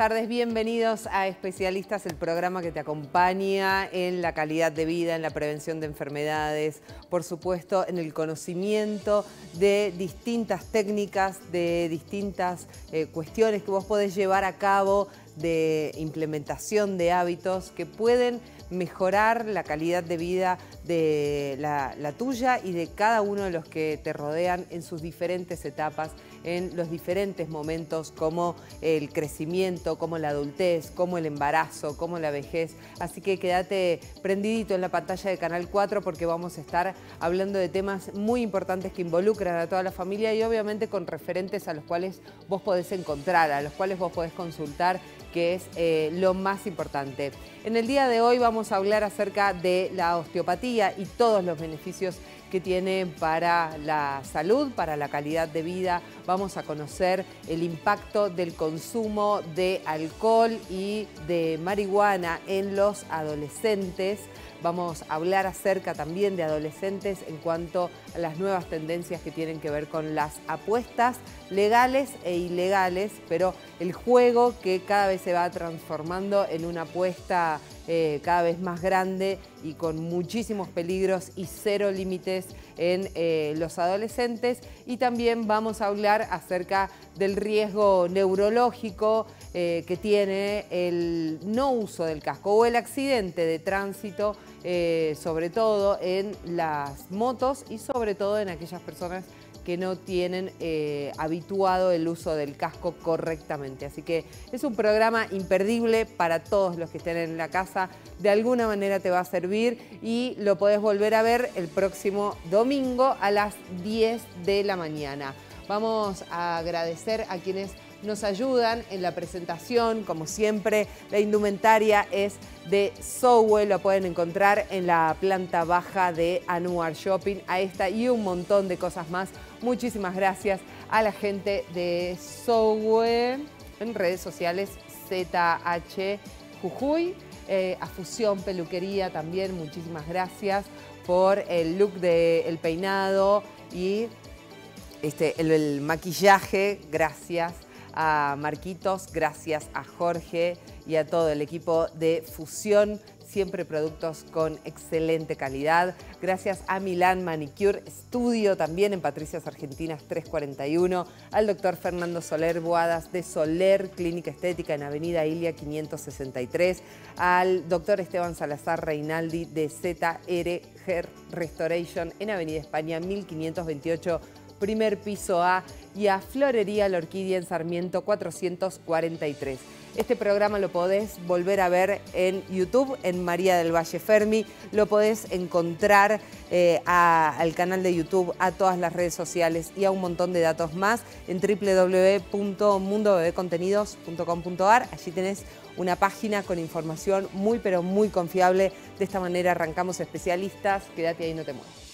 tardes, bienvenidos a Especialistas, el programa que te acompaña en la calidad de vida, en la prevención de enfermedades, por supuesto en el conocimiento de distintas técnicas, de distintas eh, cuestiones que vos podés llevar a cabo de implementación de hábitos que pueden mejorar la calidad de vida de la, tuya y de cada uno de los que te rodean en sus diferentes etapas en los diferentes momentos como el crecimiento, como la adultez, como el embarazo, como la vejez. Así que quédate prendidito en la pantalla de Canal 4 porque vamos a estar hablando de temas muy importantes que involucran a toda la familia y obviamente con referentes a los cuales vos podés encontrar, a los cuales vos podés consultar, que es eh, lo más importante. En el día de hoy vamos a hablar acerca de la osteopatía y todos los beneficios que tiene para la salud, para la calidad de vida. Vamos a conocer el impacto del consumo de alcohol y de marihuana en los adolescentes. Vamos a hablar acerca también de adolescentes en cuanto a las nuevas tendencias que tienen que ver con las apuestas legales e ilegales, pero el juego que cada vez se va transformando en una apuesta eh, cada vez más grande y con muchísimos peligros y cero límites en eh, los adolescentes. Y también vamos a hablar acerca del riesgo neurológico eh, que tiene el no uso del casco o el accidente de tránsito, sobre todo en las motos y sobre todo en aquellas personas no tienen eh, habituado el uso del casco correctamente. Así que es un programa imperdible para todos los que estén en la casa. De alguna manera te va a servir y lo podés volver a ver el próximo domingo a las 10 de la mañana. Vamos a agradecer a quienes nos ayudan en la presentación. Como siempre, la indumentaria es de Sowell. Lo pueden encontrar en la planta baja de Anuar Shopping. A esta y un montón de cosas más Muchísimas gracias a la gente de Sowe, en redes sociales ZH Jujuy, eh, a Fusión Peluquería también, muchísimas gracias por el look del el peinado y este, el, el maquillaje, gracias a Marquitos, gracias a Jorge y a todo el equipo de Fusión siempre productos con excelente calidad. Gracias a Milán Manicure Studio, también en Patricias Argentinas 341, al doctor Fernando Soler Boadas de Soler Clínica Estética en Avenida Ilia 563, al doctor Esteban Salazar Reinaldi de ZR Hair Restoration en Avenida España 1528 primer piso A, y a Florería La Orquídea en Sarmiento 443. Este programa lo podés volver a ver en YouTube, en María del Valle Fermi. Lo podés encontrar eh, al canal de YouTube, a todas las redes sociales y a un montón de datos más en www.mundobebecontenidos.com.ar. Allí tenés una página con información muy, pero muy confiable. De esta manera arrancamos especialistas. Quédate ahí, no te muevas.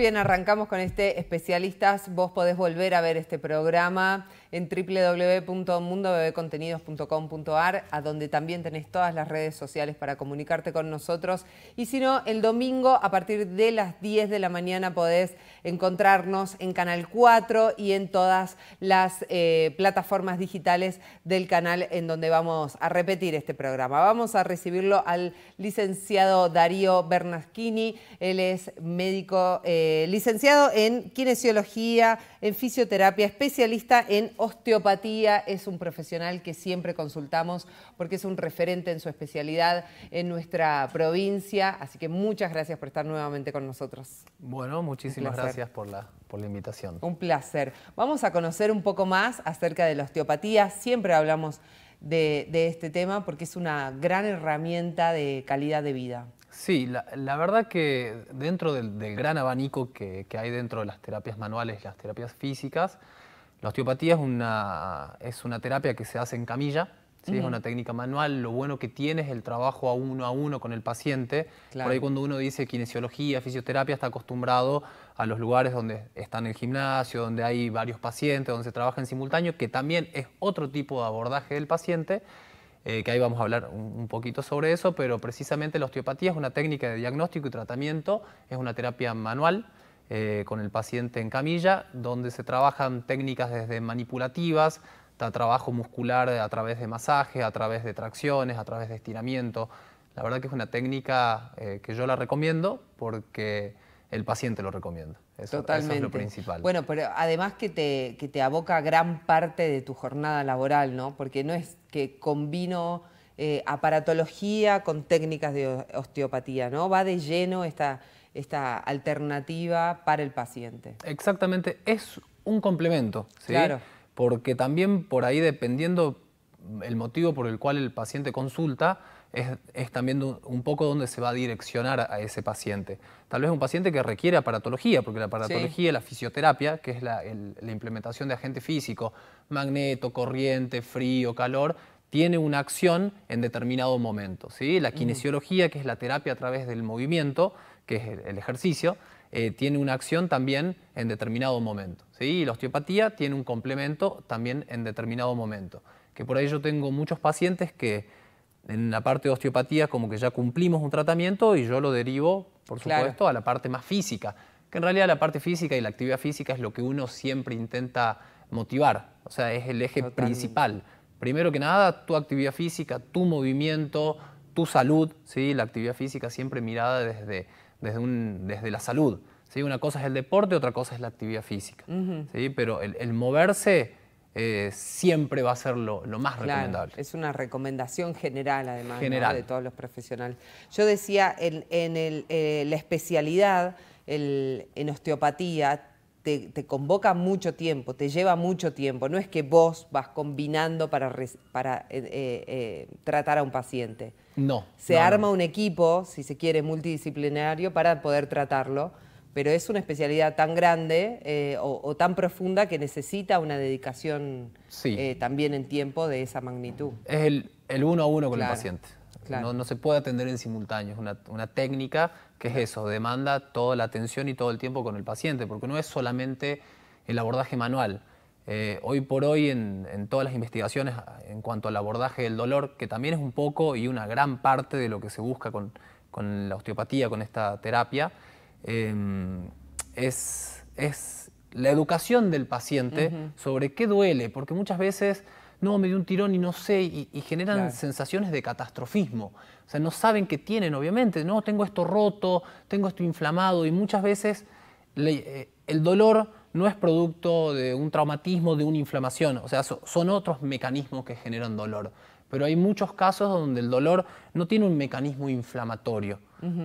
bien, arrancamos con este especialistas. Vos podés volver a ver este programa en www.mundobebecontenidos.com.ar, a donde también tenés todas las redes sociales para comunicarte con nosotros. Y si no, el domingo a partir de las 10 de la mañana podés encontrarnos en Canal 4 y en todas las eh, plataformas digitales del canal en donde vamos a repetir este programa. Vamos a recibirlo al licenciado Darío Bernaschini. Él es médico eh, licenciado en kinesiología, en fisioterapia, especialista en osteopatía es un profesional que siempre consultamos porque es un referente en su especialidad en nuestra provincia. Así que muchas gracias por estar nuevamente con nosotros. Bueno, muchísimas gracias por la, invitación. Un placer. Vamos a conocer un poco más acerca de la osteopatía. Siempre hablamos de, este tema porque es una gran herramienta de calidad de vida. Sí, la, verdad que dentro del, gran abanico que, que, hay dentro de las terapias manuales, las terapias físicas, la osteopatía es una, es una terapia que se hace en camilla, es una técnica manual. Lo bueno que tiene es el trabajo a uno a uno con el paciente. Por ahí cuando uno dice kinesiología, fisioterapia, está acostumbrado a los lugares donde están el gimnasio, donde hay varios pacientes, donde se trabaja en simultáneo, que también es otro tipo de abordaje del paciente. Eh, que ahí vamos a hablar un, poquito sobre eso, pero precisamente la osteopatía es una técnica de diagnóstico y tratamiento, es una terapia manual eh, con el paciente en camilla, donde se trabajan técnicas desde manipulativas, trabajo muscular a través de masaje, a través de tracciones, a través de estiramiento. La verdad que es una técnica eh, que yo la recomiendo porque el paciente lo recomienda. Eso, Totalmente. es lo principal. Bueno, pero además que te, que aboca gran parte de tu jornada laboral, ¿no? Porque no es que combino eh, aparatología con técnicas de osteopatía, ¿no? Va de lleno esta, esta alternativa para el paciente. Exactamente, es un complemento, Claro. Porque también por ahí dependiendo el motivo por el cual el paciente consulta, es, también un poco donde se va a direccionar a ese paciente. Tal vez un paciente que requiere aparatología, porque la aparatología, la fisioterapia, que es la, implementación de agente físico, magneto, corriente, frío, calor, tiene una acción en determinado momento. ¿sí? La kinesiología, que es la terapia a través del movimiento, que es el, ejercicio, eh, tiene una acción también en determinado momento. Y la osteopatía tiene un complemento también en determinado momento. Que por ahí yo tengo muchos pacientes que en la parte de osteopatía como que ya cumplimos un tratamiento y yo lo derivo, por supuesto, a la parte más física. Que en realidad la parte física y la actividad física es lo que uno siempre intenta motivar. O sea, es el eje principal. Primero que nada, tu actividad física, tu movimiento, tu salud, ¿sí? la actividad física siempre mirada desde, desde, la salud. Una cosa es el deporte, otra cosa es la actividad física. Pero el, moverse eh, siempre va a ser lo, más recomendable. Es una recomendación general, además, de todos los profesionales. Yo decía, en, eh, la especialidad en osteopatía te, convoca mucho tiempo, te lleva mucho tiempo. No es que vos vas combinando para, eh, tratar a un paciente. No. Se arma un equipo, si se quiere, multidisciplinario para poder tratarlo, pero es una especialidad tan grande eh, o, tan profunda que necesita una dedicación eh, también en tiempo de esa magnitud. Es el, uno a uno con el paciente. No, se puede atender en simultáneo, es una técnica que es eso, demanda toda la atención y todo el tiempo con el paciente, porque no es solamente el abordaje manual eh, hoy por hoy en, todas las investigaciones en cuanto al abordaje del dolor, que también es un poco y una gran parte de lo que se busca con, la osteopatía, con esta terapia, eh, es, la educación del paciente sobre qué duele, porque muchas veces no, me dio un tirón y no sé, y, generan sensaciones de catastrofismo. O sea, no saben qué tienen, obviamente, no, tengo esto roto, tengo esto inflamado, y muchas veces eh, el dolor no es producto de un traumatismo, de una inflamación, o sea, son otros mecanismos que generan dolor. Pero hay muchos casos donde el dolor no tiene un mecanismo inflamatorio,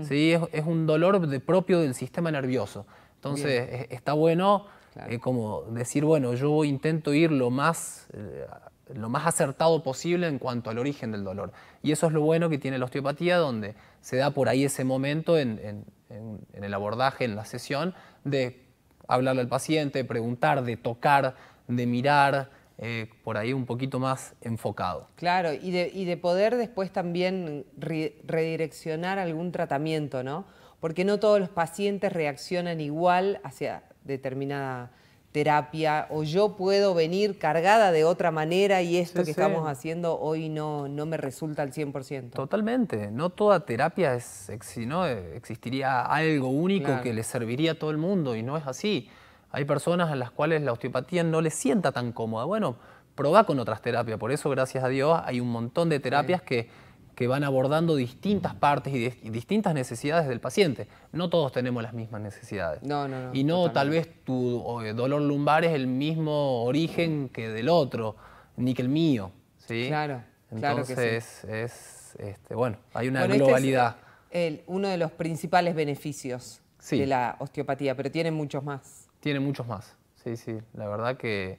es, un dolor de propio del sistema nervioso. Entonces, e, está bueno eh, como decir, bueno, yo intento ir lo más... Eh, lo más acertado posible en cuanto al origen del dolor. Y eso es lo bueno que tiene la osteopatía, donde se da por ahí ese momento en, en el abordaje, en la sesión, de hablarle al paciente, preguntar, de tocar, de mirar, eh, por ahí un poquito más enfocado. Claro, y de, poder después también redireccionar algún tratamiento, ¿no? Porque no todos los pacientes reaccionan igual hacia determinada terapia o yo puedo venir cargada de otra manera y esto que estamos haciendo hoy no, no me resulta al 100%. Totalmente, no toda terapia es, no existiría algo único que le serviría a todo el mundo y no es así. Hay personas a las cuales la osteopatía no les sienta tan cómoda. Bueno, probá con otras terapias, por eso gracias a Dios hay un montón de terapias que que van abordando distintas partes y, distintas necesidades del paciente. No todos tenemos las mismas necesidades. No, no, Y no tal vez tu eh, dolor lumbar es el mismo origen que del otro, ni que el mío. Claro, Entonces, claro que sí. es, este, bueno, hay una este globalidad. el, uno de los principales beneficios de la osteopatía, pero tiene muchos más. Tiene muchos más, sí, sí. La verdad que,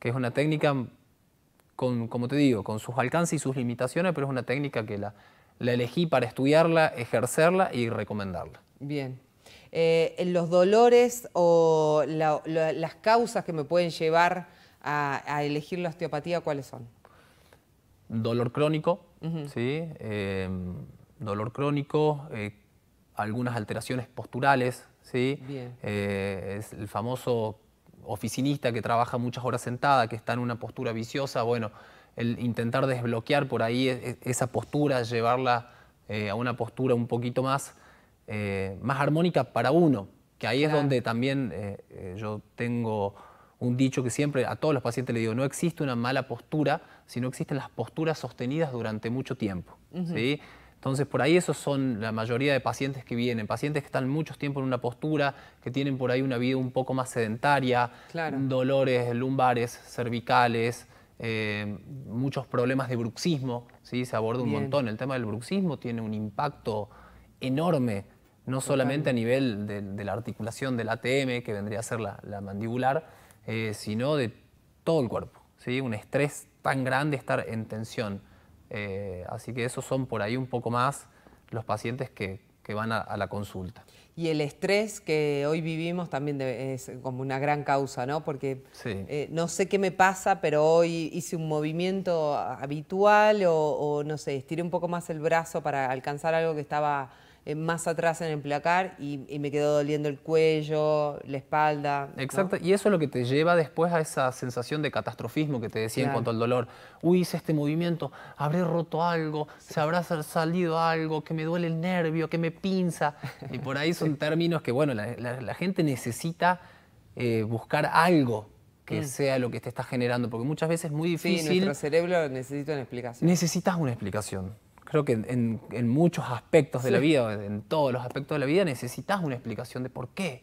que es una técnica como te digo, con sus alcances y sus limitaciones, pero es una técnica que la, elegí para estudiarla, ejercerla y recomendarla. Bien. Eh, los dolores o las causas que me pueden llevar a, elegir la osteopatía, ¿cuáles son? Dolor crónico, ¿sí? Em, dolor crónico, eh, algunas alteraciones posturales, ¿sí? Bien. Eh, es el famoso oficinista que trabaja muchas horas sentada, que está en una postura viciosa, bueno, el intentar desbloquear por ahí e-, e-, esa postura, llevarla eh, a una postura un poquito más, eh, más armónica para uno, que ahí es donde también eh, yo tengo un dicho que siempre a todos los pacientes le digo, no existe una mala postura, sino existen las posturas sostenidas durante mucho tiempo. ¿sí? Entonces, por ahí esos son la mayoría de pacientes que vienen, pacientes que están mucho tiempo en una postura, que tienen por ahí una vida un poco más sedentaria, dolores lumbares, cervicales, eh, muchos problemas de bruxismo, se aborda un montón. El tema del bruxismo tiene un impacto enorme, no solamente a nivel de, la articulación del ATM, que vendría a ser la, mandibular, eh, sino de todo el cuerpo. Un estrés tan grande, estar en tensión. Eh, así que esos son por ahí un poco más los pacientes que, van a, la consulta. Y el estrés que hoy vivimos también es como una gran causa, ¿no? Porque eh, no sé qué me pasa, pero hoy hice un movimiento habitual o, o no sé, estiré un poco más el brazo para alcanzar algo que estaba eh, más atrás en el placar y, me quedó doliendo el cuello, la espalda. Exacto, y eso es lo que te lleva después a esa sensación de catastrofismo que te decía en cuanto al dolor. Uy, hice este movimiento, habré roto algo, se habrá salido algo, que me duele el nervio, que me pinza. Y por ahí son términos que, bueno, la, gente necesita eh, buscar algo que mm. sea lo que te está generando, porque muchas veces es muy difícil. Sí, nuestro cerebro necesita una explicación. Necesitas una explicación creo que en, muchos aspectos de la vida, en todos los aspectos de la vida, necesitas una explicación de por qué.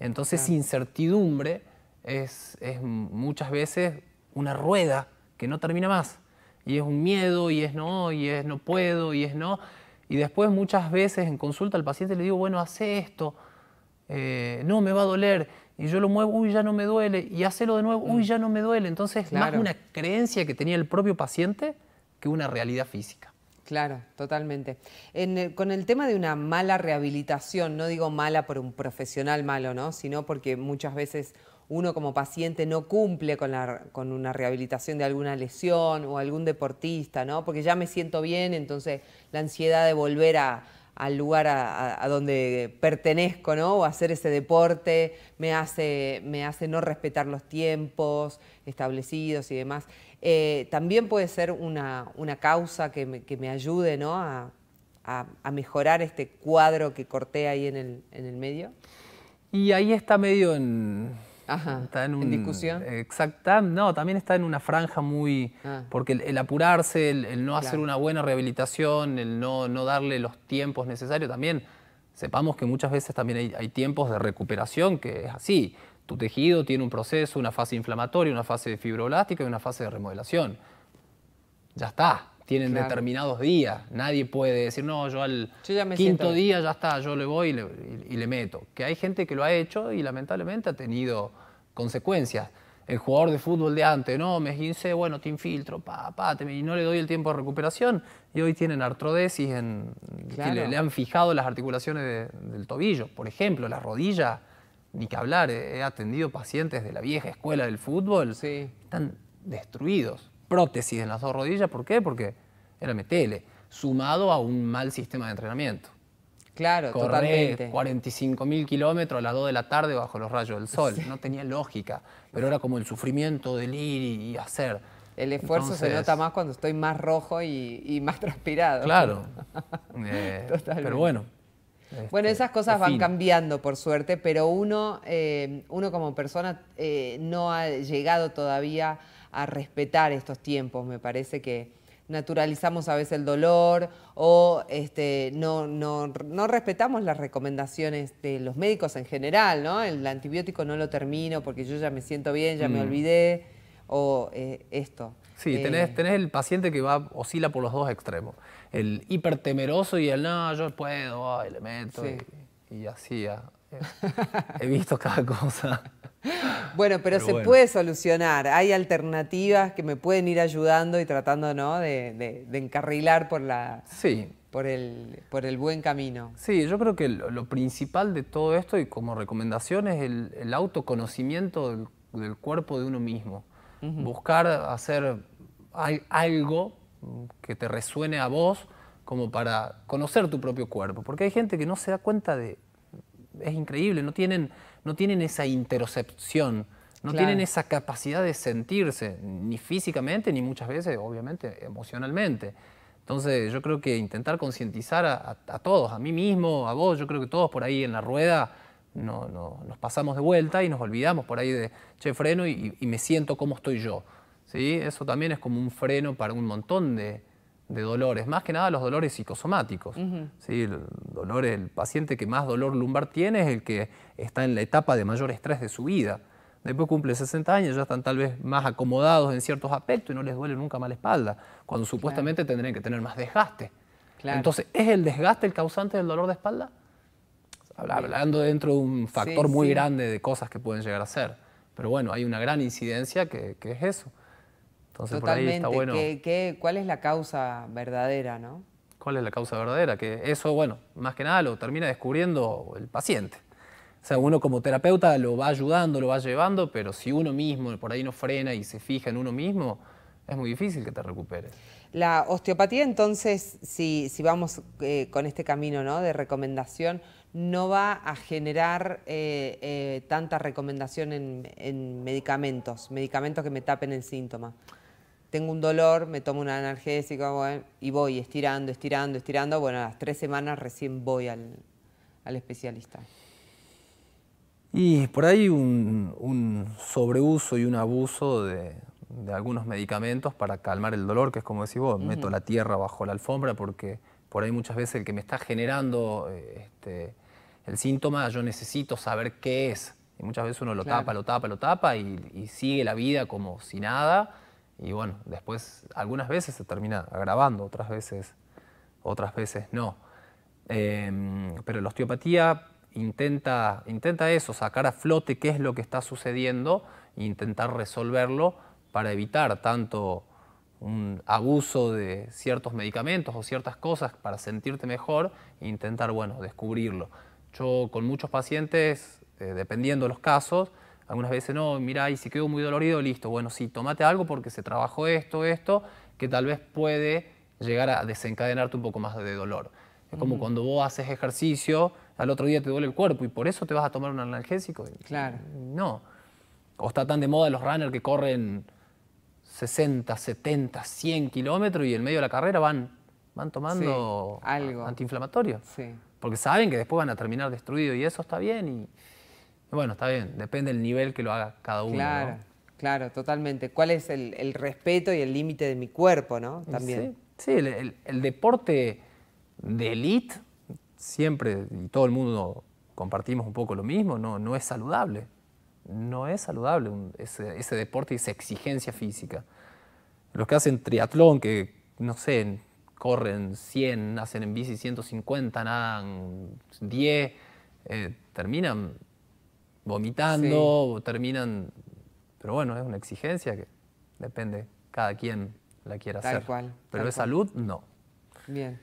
Entonces, incertidumbre es, muchas veces una rueda que no termina más. Y es un miedo, y es no, y es no puedo, y es no. Y después muchas veces en consulta al paciente le digo, bueno, hace esto, eh, no, me va a doler. Y yo lo muevo, uy, ya no me duele. Y lo de nuevo, uy, mm. ya no me duele. Entonces, más una creencia que tenía el propio paciente que una realidad física. Claro, totalmente. con el tema de una mala rehabilitación, no digo mala por un profesional malo, ¿no? sino porque muchas veces uno como paciente no cumple con, una rehabilitación de alguna lesión o algún deportista, ¿no? porque ya me siento bien, entonces la ansiedad de volver al lugar a, donde pertenezco, ¿no? O hacer ese deporte me hace, me hace no respetar los tiempos establecidos y demás. Eh, también puede ser una, causa que me, ayude a, mejorar este cuadro que corté ahí en el, medio. Y ahí está medio en, está en, discusión. Exacta, no, también está en una franja muy... Ah. Porque el, apurarse, el, no hacer una buena rehabilitación, el no, darle los tiempos necesarios, también sepamos que muchas veces también hay, hay tiempos de recuperación que es así. Tu tejido tiene un proceso, una fase inflamatoria, una fase de fibroblástica y una fase de remodelación. Ya está, tienen determinados días. Nadie puede decir, no, yo al quinto día ya está, yo le voy y le, meto. Que hay gente que lo ha hecho y lamentablemente ha tenido consecuencias el jugador de fútbol de antes, no, me esguince, bueno, te infiltro, pa, pa, y no le doy el tiempo de recuperación. Y hoy tienen artrodesis, en, le, han fijado las articulaciones del tobillo, por ejemplo, las rodillas ni que hablar, he atendido pacientes de la vieja escuela del fútbol, sí. están destruidos, prótesis en las dos rodillas, ¿por qué? Porque era metele, sumado a un mal sistema de entrenamiento. Claro, Corré totalmente. 45 mil kilómetros a las 2 de la tarde bajo los rayos del sol. No tenía lógica, pero era como el sufrimiento del ir y hacer. El esfuerzo se nota más cuando estoy más rojo y, más transpirado. Claro. eh, pero bueno, bueno, este, esas cosas van cambiando, por suerte, pero uno, eh, uno como persona eh, no ha llegado todavía a respetar estos tiempos. Me parece que naturalizamos a veces el dolor o este, no, respetamos las recomendaciones de los médicos en general, ¿no? El antibiótico no lo termino porque yo ya me siento bien, ya me mm. olvidé, o eh, esto. Sí, tenés, tenés, el paciente que va, oscila por los dos extremos el hiper temeroso y el no, yo puedo, le meto. Y, así ah, he visto cada cosa. Bueno, pero, se puede solucionar. Hay alternativas que me pueden ir ayudando y tratando de, encarrilar por la. Sí. Por el, por el buen camino. Sí, yo creo que lo, principal de todo esto y como recomendación es el, autoconocimiento del, cuerpo de uno mismo. Buscar hacer algo que te resuene a vos como para conocer tu propio cuerpo. Porque hay gente que no se da cuenta de... Es increíble, no tienen, no tienen esa interocepción, no tienen esa capacidad de sentirse, ni físicamente, ni muchas veces, obviamente, emocionalmente. Entonces yo creo que intentar concientizar a, todos, a mí mismo, a vos, yo creo que todos por ahí en la rueda no, no, nos pasamos de vuelta y nos olvidamos por ahí de, che, freno y, y me siento cómo estoy yo. Eso también es como un freno para un montón de, dolores, más que nada los dolores psicosomáticos. el, el paciente que más dolor lumbar tiene es el que está en la etapa de mayor estrés de su vida. Después cumple 60 años, ya están tal vez más acomodados en ciertos aspectos y no les duele nunca más la espalda, cuando supuestamente tendrían que tener más desgaste. Entonces, ¿es el desgaste el causante del dolor de espalda? Hablando dentro de un factor muy grande de cosas que pueden llegar a ser. Pero bueno, hay una gran incidencia que es eso. Totalmente. cuál es la causa verdadera, no? ¿Cuál es la causa verdadera? Que eso, bueno, más que nada lo termina descubriendo el paciente. O sea, uno como terapeuta lo va ayudando, lo va llevando, pero si uno mismo por ahí no frena y se fija en uno mismo, es muy difícil que te recuperes. La osteopatía, entonces, si, vamos eh, con este camino ¿no? de recomendación, no va a generar eh, eh, tanta recomendación en medicamentos, medicamentos que me tapen el síntoma tengo un dolor, me tomo una analgésica y voy estirando, estirando, estirando. Bueno, a las tres semanas recién voy al, especialista. Y por ahí un, sobreuso y un abuso de, algunos medicamentos para calmar el dolor, que es como decís vos, meto la tierra bajo la alfombra porque por ahí muchas veces el que me está generando este, el síntoma, yo necesito saber qué es. Y muchas veces uno lo tapa, lo tapa, lo tapa y, y sigue la vida como si nada y bueno, después algunas veces se termina agravando, otras veces, otras veces no. Em, pero la osteopatía intenta, intenta eso, sacar a flote qué es lo que está sucediendo e intentar resolverlo para evitar tanto un abuso de ciertos medicamentos o ciertas cosas para sentirte mejor e intentar, bueno, descubrirlo. Yo con muchos pacientes, eh, dependiendo de los casos, algunas veces no, mirá, y si quedo muy dolorido, listo, bueno, sí, tomate algo porque se trabajó esto, esto, que tal vez puede llegar a desencadenarte un poco más de dolor. Es como cuando vos haces ejercicio, al otro día te duele el cuerpo y por eso te vas a tomar un analgésico. Claro. No. O está tan de moda los runners que corren 60, 70, 100 kilómetros y en medio de la carrera van, van tomando antiinflamatorios algo antiinflamatorio. Sí. Porque saben que después van a terminar destruidos y eso está bien. Y, bueno, está bien, depende del nivel que lo haga cada uno. Claro, claro, totalmente. ¿Cuál es el, respeto y el límite de mi cuerpo, no? También. Sí, el, deporte de elite, siempre, y todo el mundo compartimos un poco lo mismo, no, no es saludable. No es saludable ese, deporte y esa exigencia física. Los que hacen triatlón, que no sé, corren 100, hacen en bici 150, nadan 10, eh, terminan vomitando, terminan... Pero bueno, es una exigencia que depende, cada quien la quiera tal Cual, Pero de salud, no. Bien.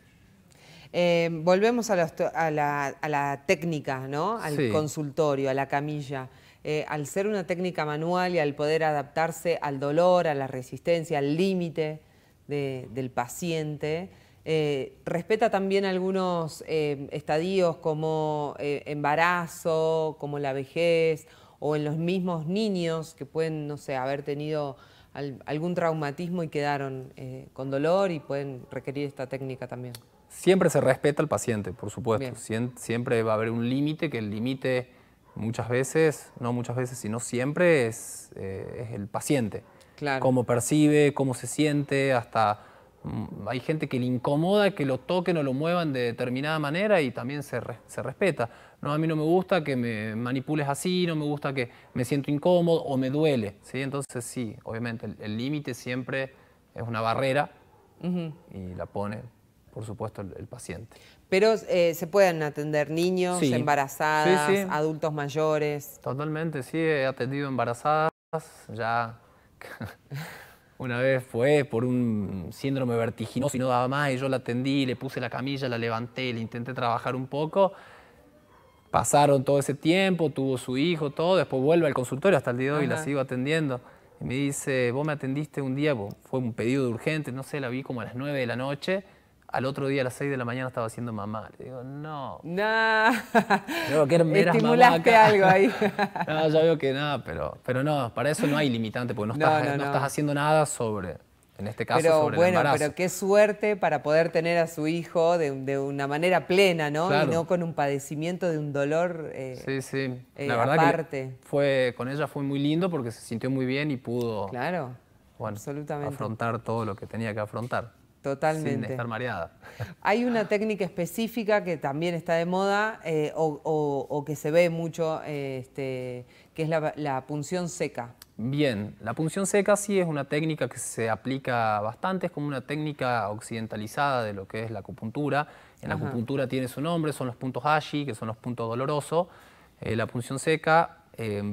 Eh, volvemos a la, técnica, ¿no? Al consultorio, a la camilla. Eh, al ser una técnica manual y al poder adaptarse al dolor, a la resistencia, al límite del paciente, eh, respeta también algunos eh, estadios como eh, embarazo, como la vejez, o en los mismos niños que pueden, no sé, haber tenido algún traumatismo y quedaron con dolor y pueden requerir esta técnica también. Siempre se respeta al paciente, por supuesto. siempre va a haber un límite que el límite muchas veces, no muchas veces, sino siempre es, es el paciente. Claro. Cómo percibe, cómo se siente, hasta Mm, hay gente que le incomoda que lo toquen o lo muevan de determinada manera y también se, respeta. No, a mí no me gusta que me manipules así, no me gusta que me siento incómodo o me duele. ¿sí? Entonces sí, obviamente el límite siempre es una barrera y la pone, por supuesto, el, paciente. Pero eh, se pueden atender niños, embarazadas, adultos mayores. Totalmente, sí, he atendido embarazadas, ya una vez fue por un síndrome vertiginoso y no daba más, y yo la atendí, le puse la camilla, la levanté, le intenté trabajar un poco. Pasaron todo ese tiempo, tuvo su hijo, todo, después vuelve al consultorio hasta el día de hoy y la sigo atendiendo. Y me dice, vos me atendiste un día, fue un pedido de urgente, no sé, la vi como a las 9 de la noche, al otro día a las 6 de la mañana estaba haciendo mamá. Le digo, no. No. que Estimulaste algo ahí. no, ya veo que nada, pero, pero no, para eso no hay limitante, porque no, estás, no estás, haciendo nada sobre, en este caso, sobre bueno, el embarazo. Pero qué suerte para poder tener a su hijo de, una manera plena, ¿no? Y no con un padecimiento de un dolor eh, Sí, sí. Eh, la verdad que fue, con ella fue muy lindo porque se sintió muy bien y pudo... Claro, bueno, absolutamente. afrontar todo lo que tenía que afrontar. Totalmente. Sin estar mareada. Hay una técnica específica que también está de moda eh, o, que se ve mucho, eh, este, que es la, punción seca. Bien, la punción seca sí es una técnica que se aplica bastante, es como una técnica occidentalizada de lo que es la acupuntura. En la acupuntura tiene su nombre, son los puntos allí, que son los puntos dolorosos. Eh, la punción seca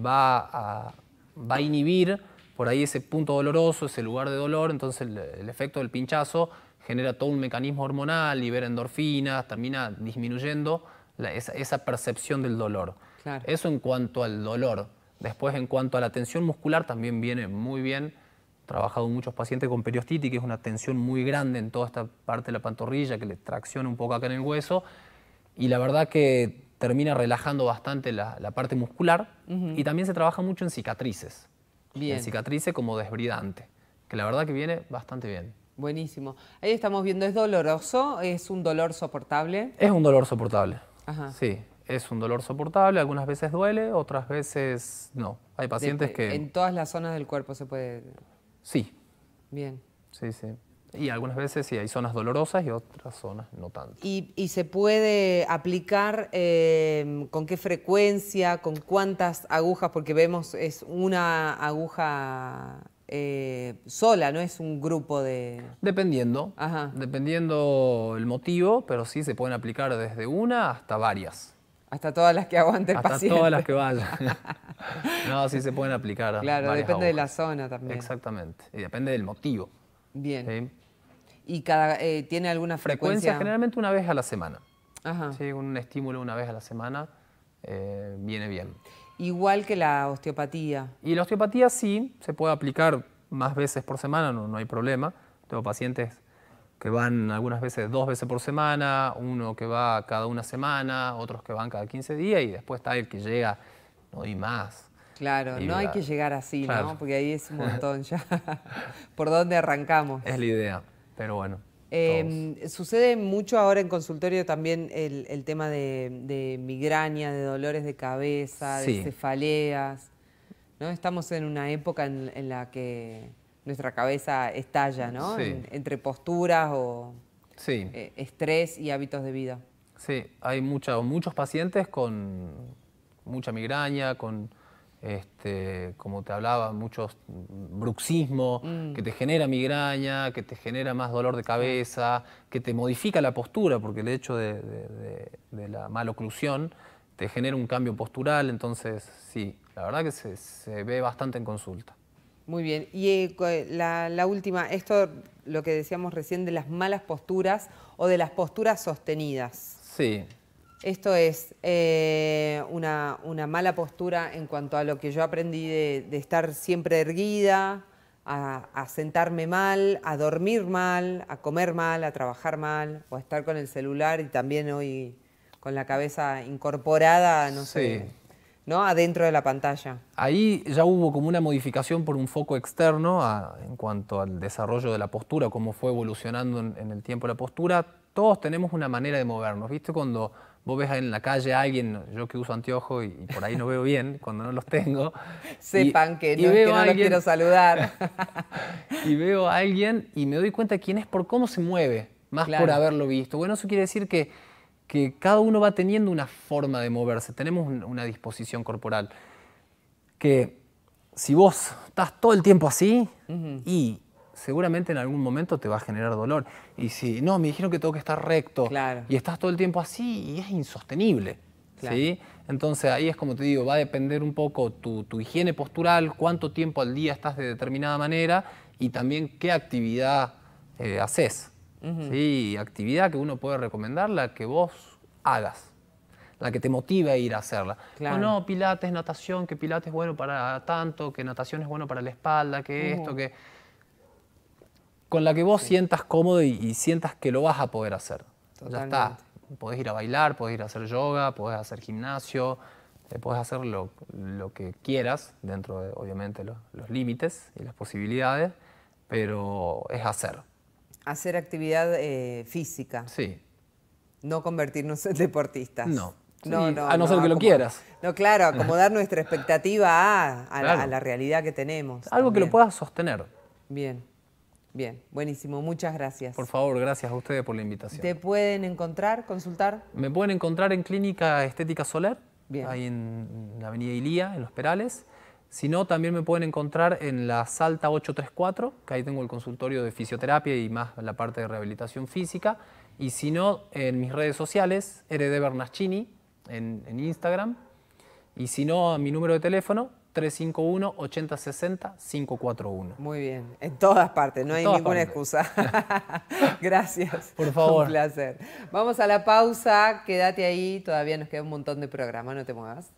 va, va, a, inhibir por ahí ese punto doloroso, ese lugar de dolor, entonces el, efecto del pinchazo genera todo un mecanismo hormonal, libera endorfinas, termina disminuyendo esa, percepción del dolor. Eso en cuanto al dolor. Después, en cuanto a la tensión muscular, también viene muy bien. He trabajado muchos pacientes con periostitis, que es una tensión muy grande en toda esta parte de la pantorrilla, que le tracciona un poco acá en el hueso. Y la verdad que termina relajando bastante la, parte muscular. Y también se trabaja mucho en cicatrices bien. en cicatrice como desbridante, que la verdad que viene bastante bien. Buenísimo. Ahí estamos viendo, ¿es doloroso? ¿Es un dolor soportable? Es un dolor soportable. Sí, es un dolor soportable. Algunas veces duele, otras veces no. Hay pacientes que... En todas las zonas del cuerpo se puede... Sí. Bien. Sí, sí. Y algunas veces sí, hay zonas dolorosas y otras zonas no tanto. ¿Y, se puede aplicar eh, con qué frecuencia, con cuántas agujas? Porque vemos es una aguja eh, sola, no es un grupo de... Dependiendo, dependiendo el motivo, pero sí se pueden aplicar desde una hasta varias. Hasta todas las que aguante el Hasta todas las que vayan. no, sí se pueden aplicar. Claro, depende de la zona también. Exactamente, y depende del motivo. Bien y cada, eh, tiene alguna frecuencia. Generalmente una vez a la semana. Ajá. un estímulo una vez a la semana eh, viene bien. Igual que la osteopatía. Y la osteopatía sí, se puede aplicar más veces por semana, no, no hay problema. Tengo pacientes que van algunas veces dos veces por semana, uno que va cada una semana, otros que van cada 15 días y después está el que llega, no hay más. Claro, no hay que llegar así, ¿no? Porque ahí es un montón ya. ¿Por dónde arrancamos? Es la idea. Pero bueno. Em, sucede mucho ahora en consultorio también el, tema de, migraña, de dolores de cabeza, de cefaleas. ¿no? Estamos en una época en, la que nuestra cabeza estalla, ¿no? entre posturas o eh, estrés y hábitos de vida. Sí, hay mucha, muchos pacientes con mucha migraña, con este, como te hablaba, muchos bruxismo, mm. que te genera migraña, que te genera más dolor de cabeza, que te modifica la postura, porque el hecho de, la mala oclusión te genera un cambio postural, entonces sí, la verdad que se, ve bastante en consulta. Muy bien, y eh, la, la, última, esto lo que decíamos recién de las malas posturas o de las posturas sostenidas. Sí, esto es eh, una, mala postura en cuanto a lo que yo aprendí de, estar siempre erguida, a, sentarme mal, a dormir mal, a comer mal, a trabajar mal, o a estar con el celular y también hoy con la cabeza incorporada, no sé, ¿no? adentro de la pantalla. Ahí ya hubo como una modificación por un foco externo en cuanto al desarrollo de la postura, cómo fue evolucionando en, en el tiempo la postura. Todos tenemos una manera de movernos, ¿viste? Cuando vos ves en la calle a alguien, yo que uso anteojo y, por ahí no veo bien cuando no los tengo. Sepan que, no, quiero saludar. y veo a alguien y me doy cuenta quién es por cómo se mueve, más por haberlo visto. Bueno, eso quiere decir que, que cada uno va teniendo una forma de moverse, tenemos una disposición corporal. Que si vos estás todo el tiempo así y seguramente en algún momento te va a generar dolor. Y si, no, me dijeron que tengo que estar recto claro. y estás todo el tiempo así y es insostenible. ¿sí? Entonces ahí es como te digo, va a depender un poco tu, tu higiene postural, cuánto tiempo al día estás de determinada manera y también qué actividad eh, haces. Actividad que uno puede recomendar, la que vos hagas, la que te motive a ir a hacerla. Claro. No, pilates, natación, que pilates es bueno para tanto, que natación es bueno para la espalda, que esto, que con la que vos sientas cómodo y, sientas que lo vas a poder hacer. Ya está. Podés ir a bailar, podés ir a hacer yoga, podés hacer gimnasio, eh, podés hacer lo, que quieras, dentro de, obviamente, los, los límites y las posibilidades, pero es hacer. Hacer actividad eh, física. Sí. No convertirnos en deportistas. No. No, no, a no, ser que lo quieras. No, claro, acomodar nuestra expectativa a, la, realidad que tenemos. Algo que lo puedas sostener. Bien. Bien, buenísimo, muchas gracias. Por favor, gracias a ustedes por la invitación. ¿Te pueden encontrar, consultar? Me pueden encontrar en Clínica Estética Solar, ahí en la Avenida Ilía, en Los Perales. Si no, también me pueden encontrar en la Salta 834, que ahí tengo el consultorio de fisioterapia y más la parte de rehabilitación física. Y si no, en mis redes sociales, RD Bernaschini, en, en Instagram. Y si no, a mi número de teléfono, 351-8060-541. Muy bien, en todas partes, no hay ninguna excusa. Gracias. Por favor. Un placer. Vamos a la pausa, quédate ahí, todavía nos queda un montón de programa, no te muevas.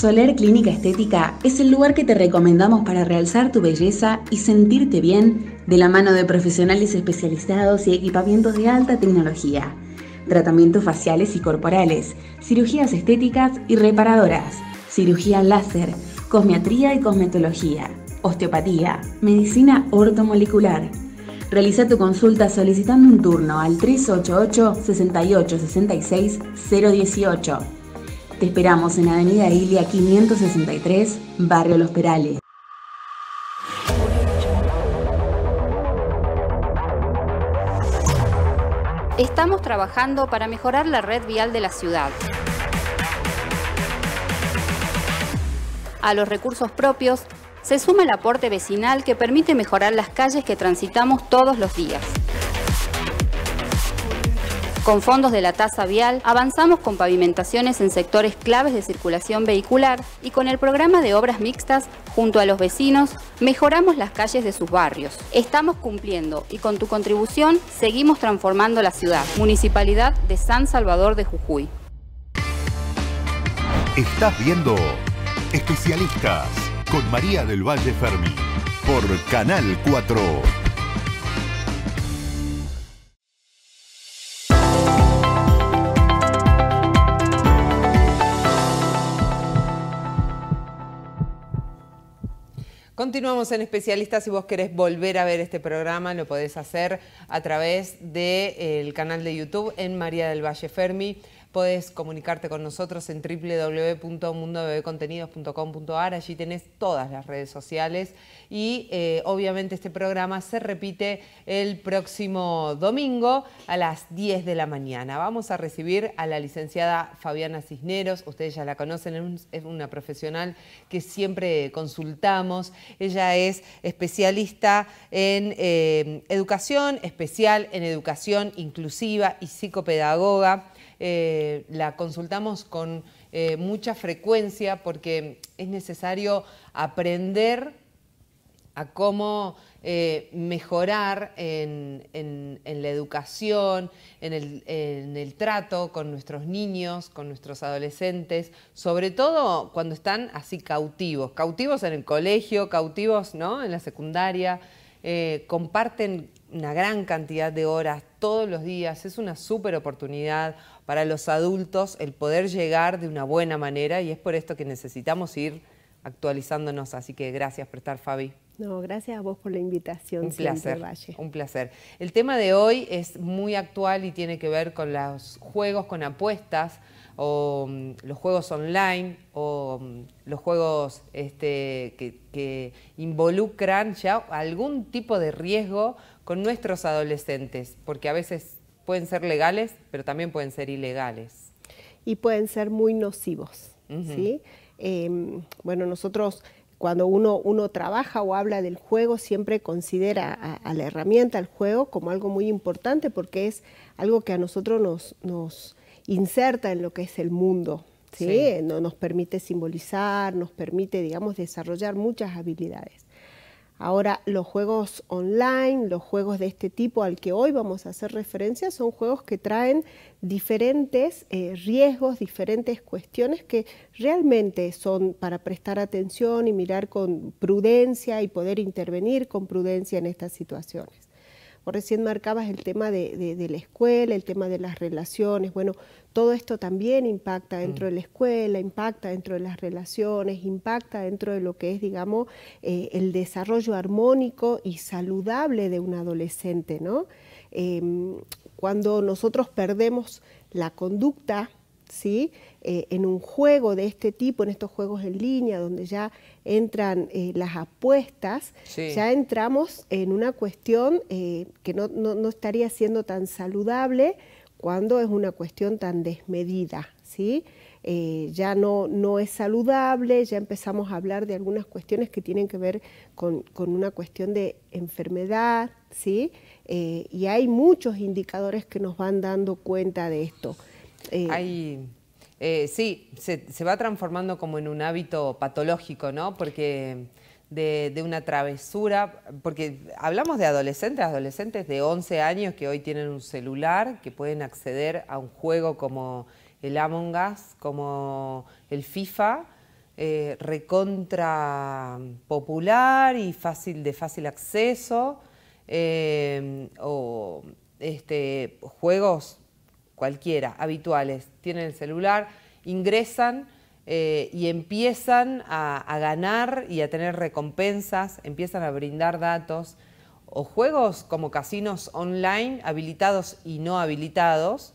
Soler Clínica Estética es el lugar que te recomendamos para realzar tu belleza y sentirte bien de la mano de profesionales especializados y equipamientos de alta tecnología. Tratamientos faciales y corporales, cirugías estéticas y reparadoras, cirugía láser, cosmiatría y cosmetología, osteopatía, medicina ortomolecular. Realiza tu consulta solicitando un turno al 388 68 018 te esperamos en Avenida Ilia 563, Barrio Los Perales. Estamos trabajando para mejorar la red vial de la ciudad. A los recursos propios se suma el aporte vecinal que permite mejorar las calles que transitamos todos los días. Con fondos de la tasa vial avanzamos con pavimentaciones en sectores claves de circulación vehicular y con el programa de obras mixtas junto a los vecinos mejoramos las calles de sus barrios. Estamos cumpliendo y con tu contribución seguimos transformando la ciudad. Municipalidad de San Salvador de Jujuy. Estás viendo Especialistas con María del Valle Fermi por Canal 4. Continuamos en Especialistas. Si vos querés volver a ver este programa, lo podés hacer a través del canal de YouTube en María del Valle Fermi. Podés comunicarte con nosotros en www.mundobebecontenidos.com.ar. Allí tenés todas las redes sociales. Y eh, obviamente este programa se repite el próximo domingo a las 10 de la mañana. Vamos a recibir a la licenciada Fabiana Cisneros. Ustedes ya la conocen, es una profesional que siempre consultamos. Ella es especialista en eh, educación especial, en educación inclusiva y psicopedagoga. Eh, la consultamos con eh, mucha frecuencia porque es necesario aprender a cómo eh, mejorar en, la educación, en el, trato con nuestros niños, con nuestros adolescentes, sobre todo cuando están así cautivos, cautivos en el colegio, cautivos en la secundaria, comparten una gran cantidad de horas todos los días, es una súper oportunidad para los adultos el poder llegar de una buena manera y es por esto que necesitamos ir actualizándonos. Así que gracias por estar, Fabi. No, gracias a vos por la invitación. Un placer. Un placer. El tema de hoy es muy actual y tiene que ver con los juegos con apuestas o mm, los juegos online o mm, los juegos este, que involucran ya algún tipo de riesgo con nuestros adolescentes, porque a veces pueden ser legales, pero también pueden ser ilegales. Y pueden ser muy nocivos, ¿sí? Em, bueno, nosotros cuando uno, uno trabaja o habla del juego, siempre considera a, la herramienta, al juego, como algo muy importante porque es algo que a nosotros nos, nos inserta en lo que es el mundo. sí. Nos, nos permite simbolizar, nos permite, digamos, desarrollar muchas habilidades. Ahora los juegos online, los juegos de este tipo al que hoy vamos a hacer referencia, son juegos que traen diferentes eh, riesgos, diferentes cuestiones que realmente son para prestar atención y mirar con prudencia y poder intervenir con prudencia en estas situaciones recién marcabas el tema de, la escuela, el tema de las relaciones. Bueno, todo esto también impacta dentro mm. de la escuela, impacta dentro de las relaciones, impacta dentro de lo que es, digamos, eh, el desarrollo armónico y saludable de un adolescente, ¿no? Em, cuando nosotros perdemos la conducta, ¿sí? Eh, en un juego de este tipo, en estos juegos en línea, donde ya entran eh, las apuestas, ya entramos en una cuestión eh, que no, estaría siendo tan saludable cuando es una cuestión tan desmedida. ya no, es saludable, ya empezamos a hablar de algunas cuestiones que tienen que ver con, una cuestión de enfermedad, y hay muchos indicadores que nos van dando cuenta de esto sí, eh, se, va transformando como en un hábito patológico, ¿no? Porque de, una travesura, porque hablamos de adolescentes, adolescentes de 11 años que hoy tienen un celular, que pueden acceder a un juego como el Among Us, como el FIFA, eh, recontra popular y fácil, de fácil acceso, eh, o este, juegos cualquiera, habituales, tienen el celular, ingresan eh, y empiezan a, ganar y a tener recompensas, empiezan a brindar datos o juegos como casinos online, habilitados y no habilitados,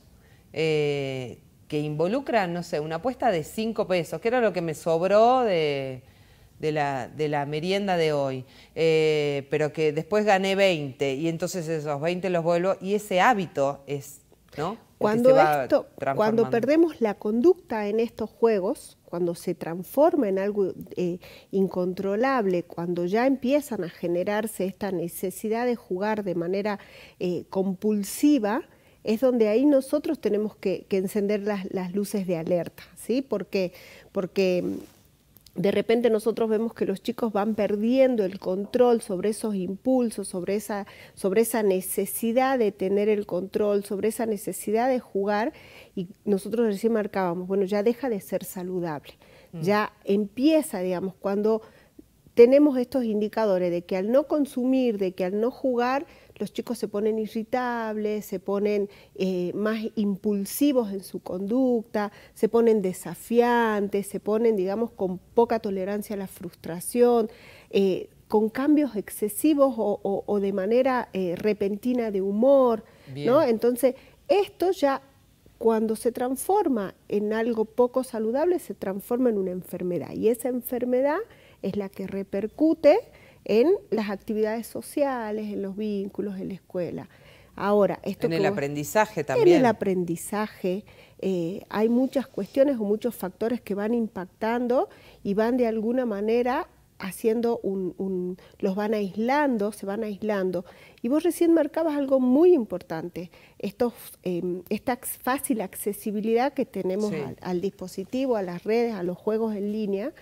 eh, que involucran, no sé, una apuesta de 5 pesos, que era lo que me sobró de, la, merienda de hoy, eh, pero que después gané 20 y entonces esos 20 los vuelvo y ese hábito es, ¿no? cuando, esto, cuando perdemos la conducta en estos juegos, cuando se transforma en algo eh, incontrolable, cuando ya empiezan a generarse esta necesidad de jugar de manera eh, compulsiva, es donde ahí nosotros tenemos que, encender las, las, luces de alerta, ¿sí? Porque, porque de repente nosotros vemos que los chicos van perdiendo el control sobre esos impulsos, sobre esa, sobre esa necesidad de tener el control, sobre esa necesidad de jugar, y nosotros recién marcábamos, bueno, ya deja de ser saludable, mm. ya empieza, digamos, cuando tenemos estos indicadores de que al no consumir, de que al no jugar, los chicos se ponen irritables, se ponen eh, más impulsivos en su conducta, se ponen desafiantes, se ponen, digamos, con poca tolerancia a la frustración, eh, con cambios excesivos o, de manera eh, repentina de humor, ¿no? Entonces, esto ya cuando se transforma en algo poco saludable, se transforma en una enfermedad. Y esa enfermedad es la que repercute en las actividades sociales, en los vínculos, en la escuela. Ahora, esto en el aprendizaje también. En el aprendizaje eh, hay muchas cuestiones o muchos factores que van impactando y van de alguna manera haciendo un, los van aislando, se van aislando. Y vos recién marcabas algo muy importante, em, esta fácil accesibilidad que tenemos al, dispositivo, a las redes, a los juegos en línea,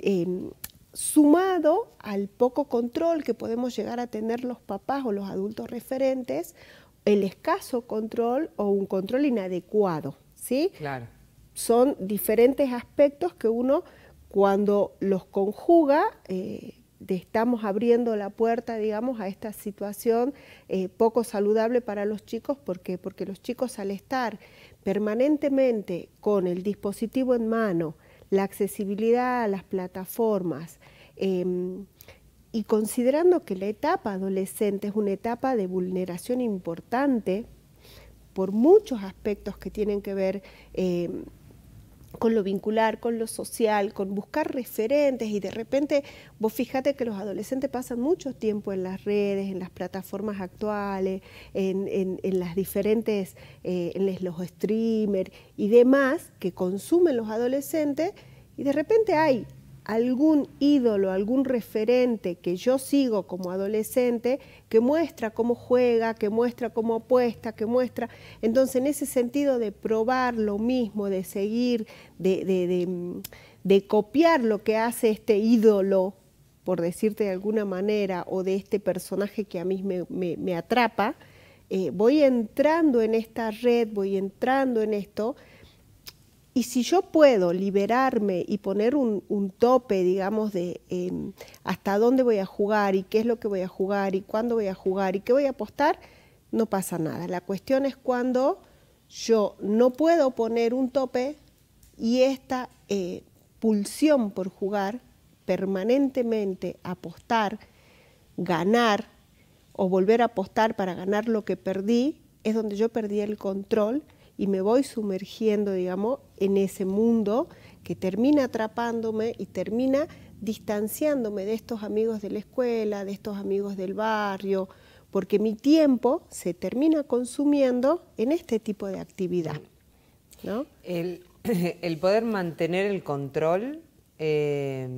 em, sumado al poco control que podemos llegar a tener los papás o los adultos referentes, el escaso control o un control inadecuado, Claro. Son diferentes aspectos que uno cuando los conjuga eh, estamos abriendo la puerta, digamos, a esta situación eh, poco saludable para los chicos. Porque los chicos al estar permanentemente con el dispositivo en mano, la accesibilidad a las plataformas. Em, y considerando que la etapa adolescente es una etapa de vulneración importante por muchos aspectos que tienen que ver em, con lo vincular, con lo social, con buscar referentes y de repente vos fíjate que los adolescentes pasan mucho tiempo en las redes, en las plataformas actuales, en, las diferentes, eh, en los streamers y demás que consumen los adolescentes y de repente hay algún ídolo, algún referente que yo sigo como adolescente, que muestra cómo juega, que muestra cómo apuesta, que muestra... Entonces, en ese sentido de probar lo mismo, de seguir, de, copiar lo que hace este ídolo, por decirte de alguna manera, o de este personaje que a mí me, atrapa, eh, voy entrando en esta red, voy entrando en esto, y si yo puedo liberarme y poner un, tope, digamos, de em, hasta dónde voy a jugar y qué es lo que voy a jugar y cuándo voy a jugar y qué voy a apostar, no pasa nada. La cuestión es cuando yo no puedo poner un tope y esta eh, pulsión por jugar permanentemente, apostar, ganar o volver a apostar para ganar lo que perdí, es donde yo perdí el control y me voy sumergiendo, digamos, en ese mundo que termina atrapándome y termina distanciándome de estos amigos de la escuela, de estos amigos del barrio, porque mi tiempo se termina consumiendo en este tipo de actividad. ¿no? El, poder mantener el control eh,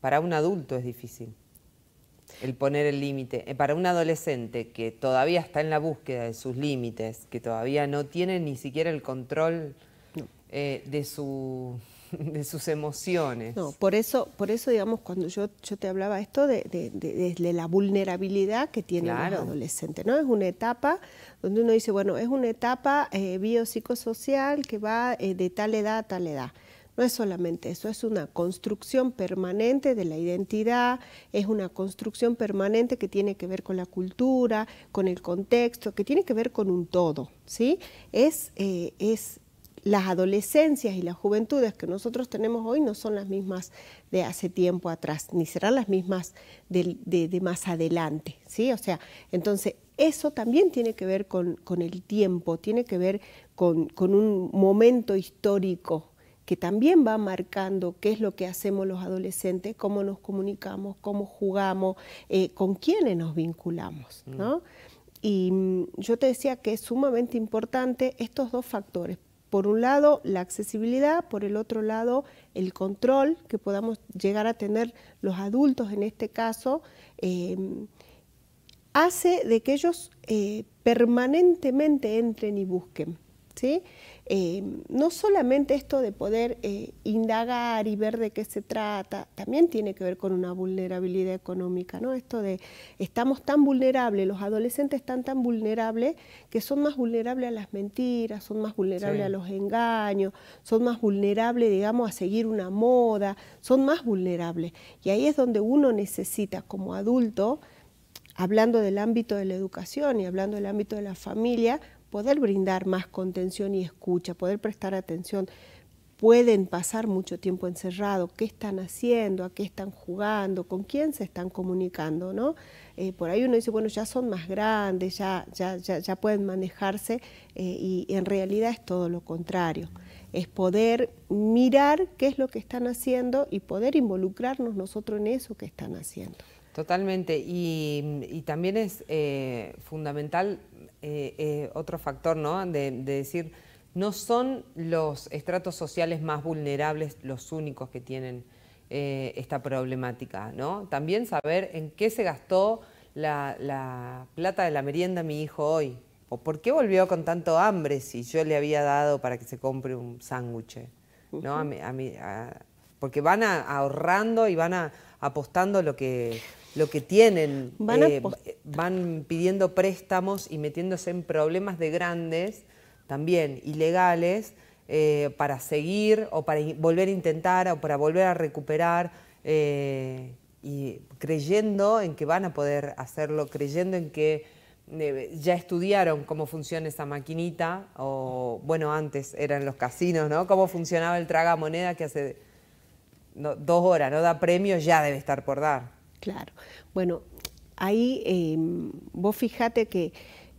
para un adulto es difícil el poner el límite. Eh, para un adolescente que todavía está en la búsqueda de sus límites, que todavía no tiene ni siquiera el control eh, de, su, de sus emociones. No, por eso, por eso digamos, cuando yo, yo te hablaba esto de, de, de, la vulnerabilidad que tiene un adolescente, ¿no? Es una etapa donde uno dice, bueno, es una etapa eh, biopsicosocial que va de tal edad a tal edad. No es solamente eso, es una construcción permanente de la identidad, es una construcción permanente que tiene que ver con la cultura, con el contexto, que tiene que ver con un todo, ¿sí? Es, eh, las adolescencias y las juventudes que nosotros tenemos hoy no son las mismas de hace tiempo atrás, ni serán las mismas de, más adelante, ¿sí? O sea, entonces eso también tiene que ver con, el tiempo, tiene que ver con un momento histórico que también va marcando qué es lo que hacemos los adolescentes, cómo nos comunicamos, cómo jugamos, eh, con quiénes nos vinculamos. Mm. Y mm, yo te decía que es sumamente importante estos dos factores. Por un lado, la accesibilidad, por el otro lado, el control que podamos llegar a tener los adultos en este caso, em, hace de que ellos eh, permanentemente entren y busquen. ¿sí? Eh, no solamente esto de poder eh, indagar y ver de qué se trata, también tiene que ver con una vulnerabilidad económica, ¿no? Esto de estamos tan vulnerables, los adolescentes están tan vulnerables que son más vulnerables a las mentiras, son más vulnerables a los engaños, son más vulnerables, digamos, a seguir una moda, son más vulnerables. Y ahí es donde uno necesita como adulto, hablando del ámbito de la educación y hablando del ámbito de la familia, poder brindar más contención y escucha, poder prestar atención. Pueden pasar mucho tiempo encerrado, qué están haciendo, a qué están jugando, con quién se están comunicando, ¿no? Eh, por ahí uno dice, bueno, ya son más grandes, ya, ya, ya, ya pueden manejarse eh, y, en realidad es todo lo contrario es poder mirar qué es lo que están haciendo y poder involucrarnos nosotros en eso que están haciendo. Totalmente, y, también es eh, fundamental eh, eh, otro factor, ¿no? De, decir, no son los estratos sociales más vulnerables los únicos que tienen eh, esta problemática, ¿no? También saber en qué se gastó la, plata de la merienda mi hijo hoy, o por qué volvió con tanto hambre si yo le había dado para que se compre un sándwich, ¿no? a porque van ahorrando y van apostando lo que lo que tienen. Eh, van, pidiendo préstamos y metiéndose en problemas de grandes, también ilegales, eh, para seguir o para volver a intentar o para volver a recuperar. Eh, y creyendo en que van a poder hacerlo, creyendo en que ya estudiaron cómo funciona esa maquinita, o bueno, antes eran los casinos, ¿no? Cómo funcionaba el tragamoneda que hace dos horas no da premio, ya debe estar por dar. Claro. Bueno, ahí em, vos fijate que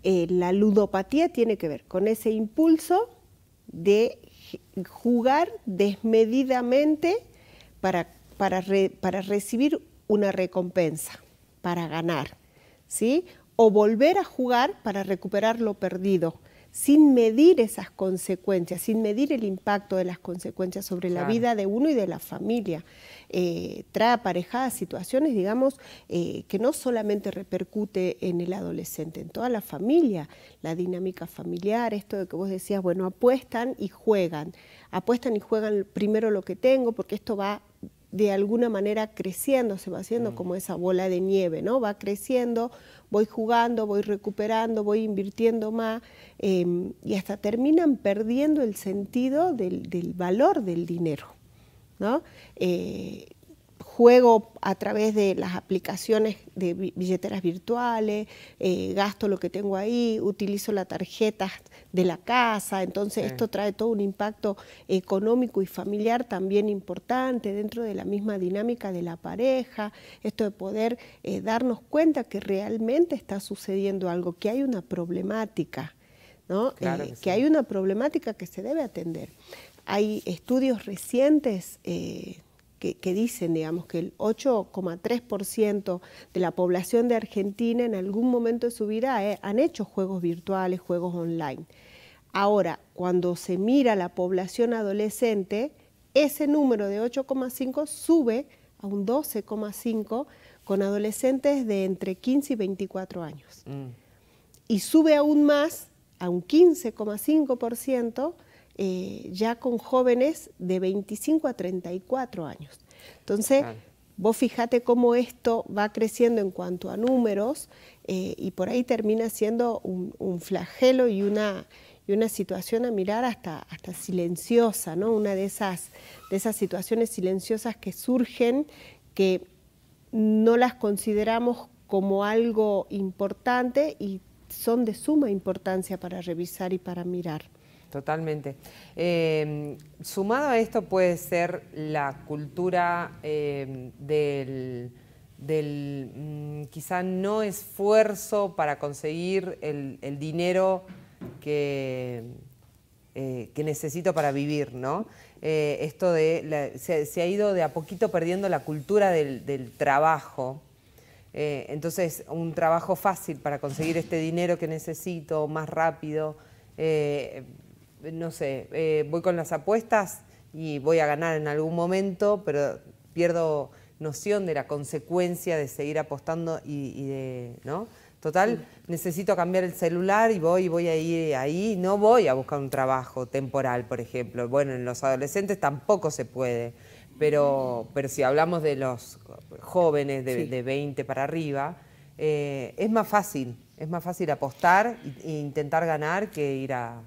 eh, la ludopatía tiene que ver con ese impulso de jugar desmedidamente para, para recibir una recompensa, para ganar, ¿sí? O volver a jugar para recuperar lo perdido sin medir esas consecuencias, sin medir el impacto de las consecuencias sobre la vida de uno y de la familia. Eh, trae aparejadas situaciones, digamos, eh, que no solamente repercute en el adolescente, en toda la familia, la dinámica familiar, esto de que vos decías, bueno, apuestan y juegan, apuestan y juegan primero lo que tengo, porque esto va de alguna manera creciendo, se va haciendo mm. como esa bola de nieve, ¿no? Va creciendo, voy jugando, voy recuperando, voy invirtiendo más em, y hasta terminan perdiendo el sentido del, valor del dinero, ¿no? Eh, juego a través de las aplicaciones de billeteras virtuales, eh, gasto lo que tengo ahí, utilizo la tarjeta de la casa, entonces esto trae todo un impacto económico y familiar también importante dentro de la misma dinámica de la pareja, esto de poder eh, darnos cuenta que realmente está sucediendo algo, que hay una problemática. ¿no? Eh, que, hay una problemática que se debe atender. Hay estudios recientes que, dicen, digamos, que el 8,3% de la población de Argentina en algún momento de su vida eh, han hecho juegos virtuales, juegos online. Ahora, cuando se mira la población adolescente, ese número de 8,5 sube a un 12,5 con adolescentes de entre 15 y 24 años. Mm. Y sube aún más a un 15,5% eh, ya con jóvenes de 25 a 34 años. Entonces, vos fíjate cómo esto va creciendo en cuanto a números eh, y por ahí termina siendo un, flagelo y una, y una situación a mirar hasta, hasta silenciosa, ¿no? Una de esas, de esas situaciones silenciosas que surgen que no las consideramos como algo importante y son de suma importancia para revisar y para mirar totalmente. Eh, sumado a esto puede ser la cultura eh, del, mm, quizá no esfuerzo para conseguir el, dinero eh, que, necesito para vivir, ¿no? esto de se, ha ido de a poquito perdiendo la cultura del, trabajo. entonces, un trabajo fácil para conseguir este dinero que necesito, más rápido, no sé, eh, voy con las apuestas y voy a ganar en algún momento, pero pierdo noción de la consecuencia de seguir apostando y, de, ¿no? Total, necesito cambiar el celular y voy voy a ir ahí, no voy a buscar un trabajo temporal, por ejemplo. Bueno, en los adolescentes tampoco se puede, pero, pero si hablamos de los jóvenes de, 20 para arriba, eh, es más fácil, es más fácil apostar e intentar ganar que ir a...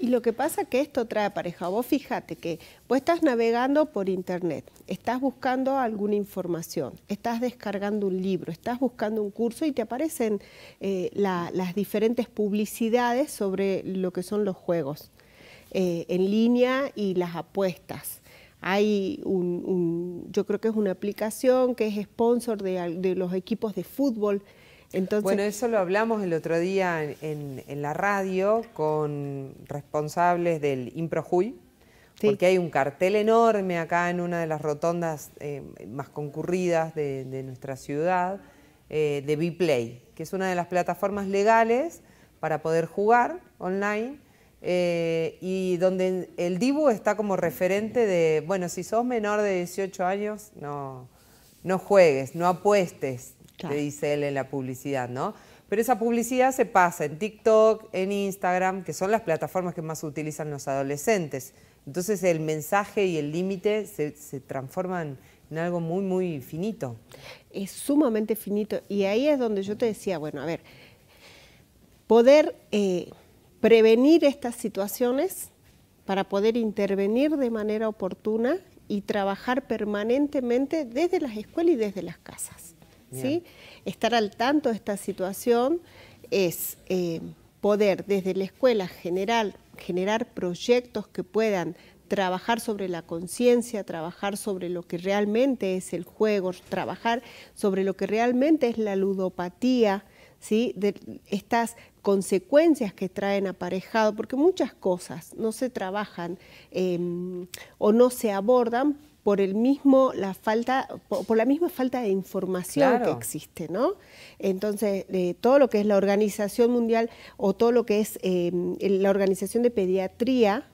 Y lo que pasa que esto trae pareja. Vos fíjate que vos estás navegando por internet, estás buscando alguna información, estás descargando un libro, estás buscando un curso y te aparecen eh, las diferentes publicidades sobre lo que son los juegos eh, en línea y las apuestas. Hay un, yo creo que es una aplicación que es sponsor de los equipos de fútbol bueno, eso lo hablamos el otro día en, la radio con responsables del Improjuy, porque hay un cartel enorme acá en una de las rotondas eh, más concurridas de, nuestra ciudad, eh, de de play que es una de las plataformas legales para poder jugar online. Eh, y donde el Dibu está como referente de, bueno, si sos menor de 18 años, no, no juegues, no apuestes, que dice él en la publicidad, ¿no? Pero esa publicidad se pasa en TikTok, en Instagram, que son las plataformas que más utilizan los adolescentes. Entonces el mensaje y el límite se, transforman en algo muy, muy finito. Es sumamente finito. Y ahí es donde yo te decía, bueno, a ver, poder eh, prevenir estas situaciones para poder intervenir de manera oportuna y trabajar permanentemente desde las escuelas y desde las casas. Estar al tanto de esta situación es eh, poder desde la escuela general generar proyectos que puedan trabajar sobre la conciencia, trabajar sobre lo que realmente es el juego, trabajar sobre lo que realmente es la ludopatía, de estas consecuencias que traen aparejado, porque muchas cosas no se trabajan em, o no se abordan por el mismo la falta por, la misma falta de información que existe no entonces eh, todo lo que es la organización mundial o todo lo que es em, la organización de pediatría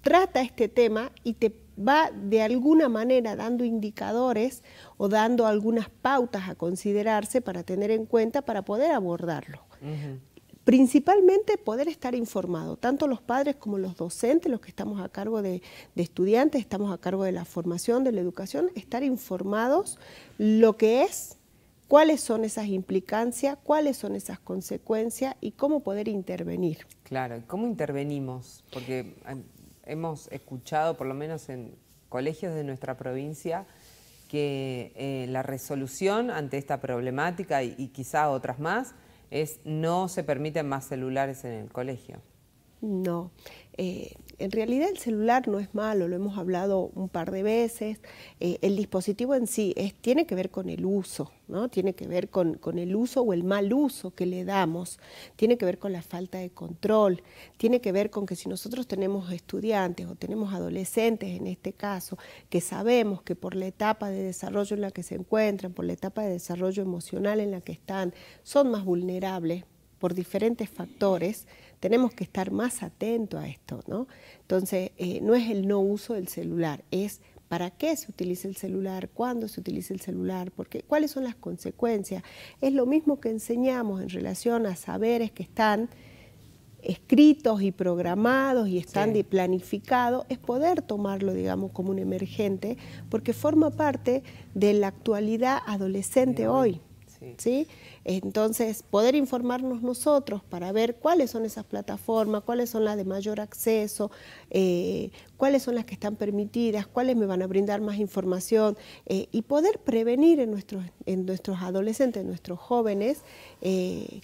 trata este tema y te va de alguna manera dando indicadores o dando algunas pautas a considerarse para tener en cuenta para poder abordarlo Principalmente poder estar informado, tanto los padres como los docentes, los que estamos a cargo de, estudiantes, estamos a cargo de la formación, de la educación, estar informados lo que es cuáles son esas implicancias, cuáles son esas consecuencias y cómo poder intervenir. Claro, ¿cómo intervenimos? Porque eh, hemos escuchado, por lo menos en colegios de nuestra provincia, que eh, la resolución ante esta problemática y quizá otras más es no se permiten más celulares en el colegio. No. Eh, en realidad el celular no es malo, lo hemos hablado un par de veces. Eh, el dispositivo en sí tiene que ver con el uso, ¿no? Tiene que ver con, con, el uso o el mal uso que le damos, tiene que ver con la falta de control, tiene que ver con que si nosotros tenemos estudiantes o tenemos adolescentes en este caso, que sabemos que por la etapa de desarrollo en la que se encuentran, por la etapa de desarrollo emocional en la que están, son más vulnerables por diferentes factores, tenemos que estar más atentos a esto, ¿no? Entonces, eh, no es el no uso del celular, es para qué se utiliza el celular, cuándo se utiliza el celular, porque, cuáles son las consecuencias. Es lo mismo que enseñamos en relación a saberes que están escritos y programados y están planificados, es poder tomarlo, digamos, como un emergente, porque forma parte de la actualidad adolescente hoy. Sí. Entonces, poder informarnos nosotros para ver cuáles son esas plataformas, cuáles son las de mayor acceso, eh, cuáles son las que están permitidas, cuáles me van a brindar más información eh, y poder prevenir en nuestros, en nuestros adolescentes, en nuestros jóvenes, eh,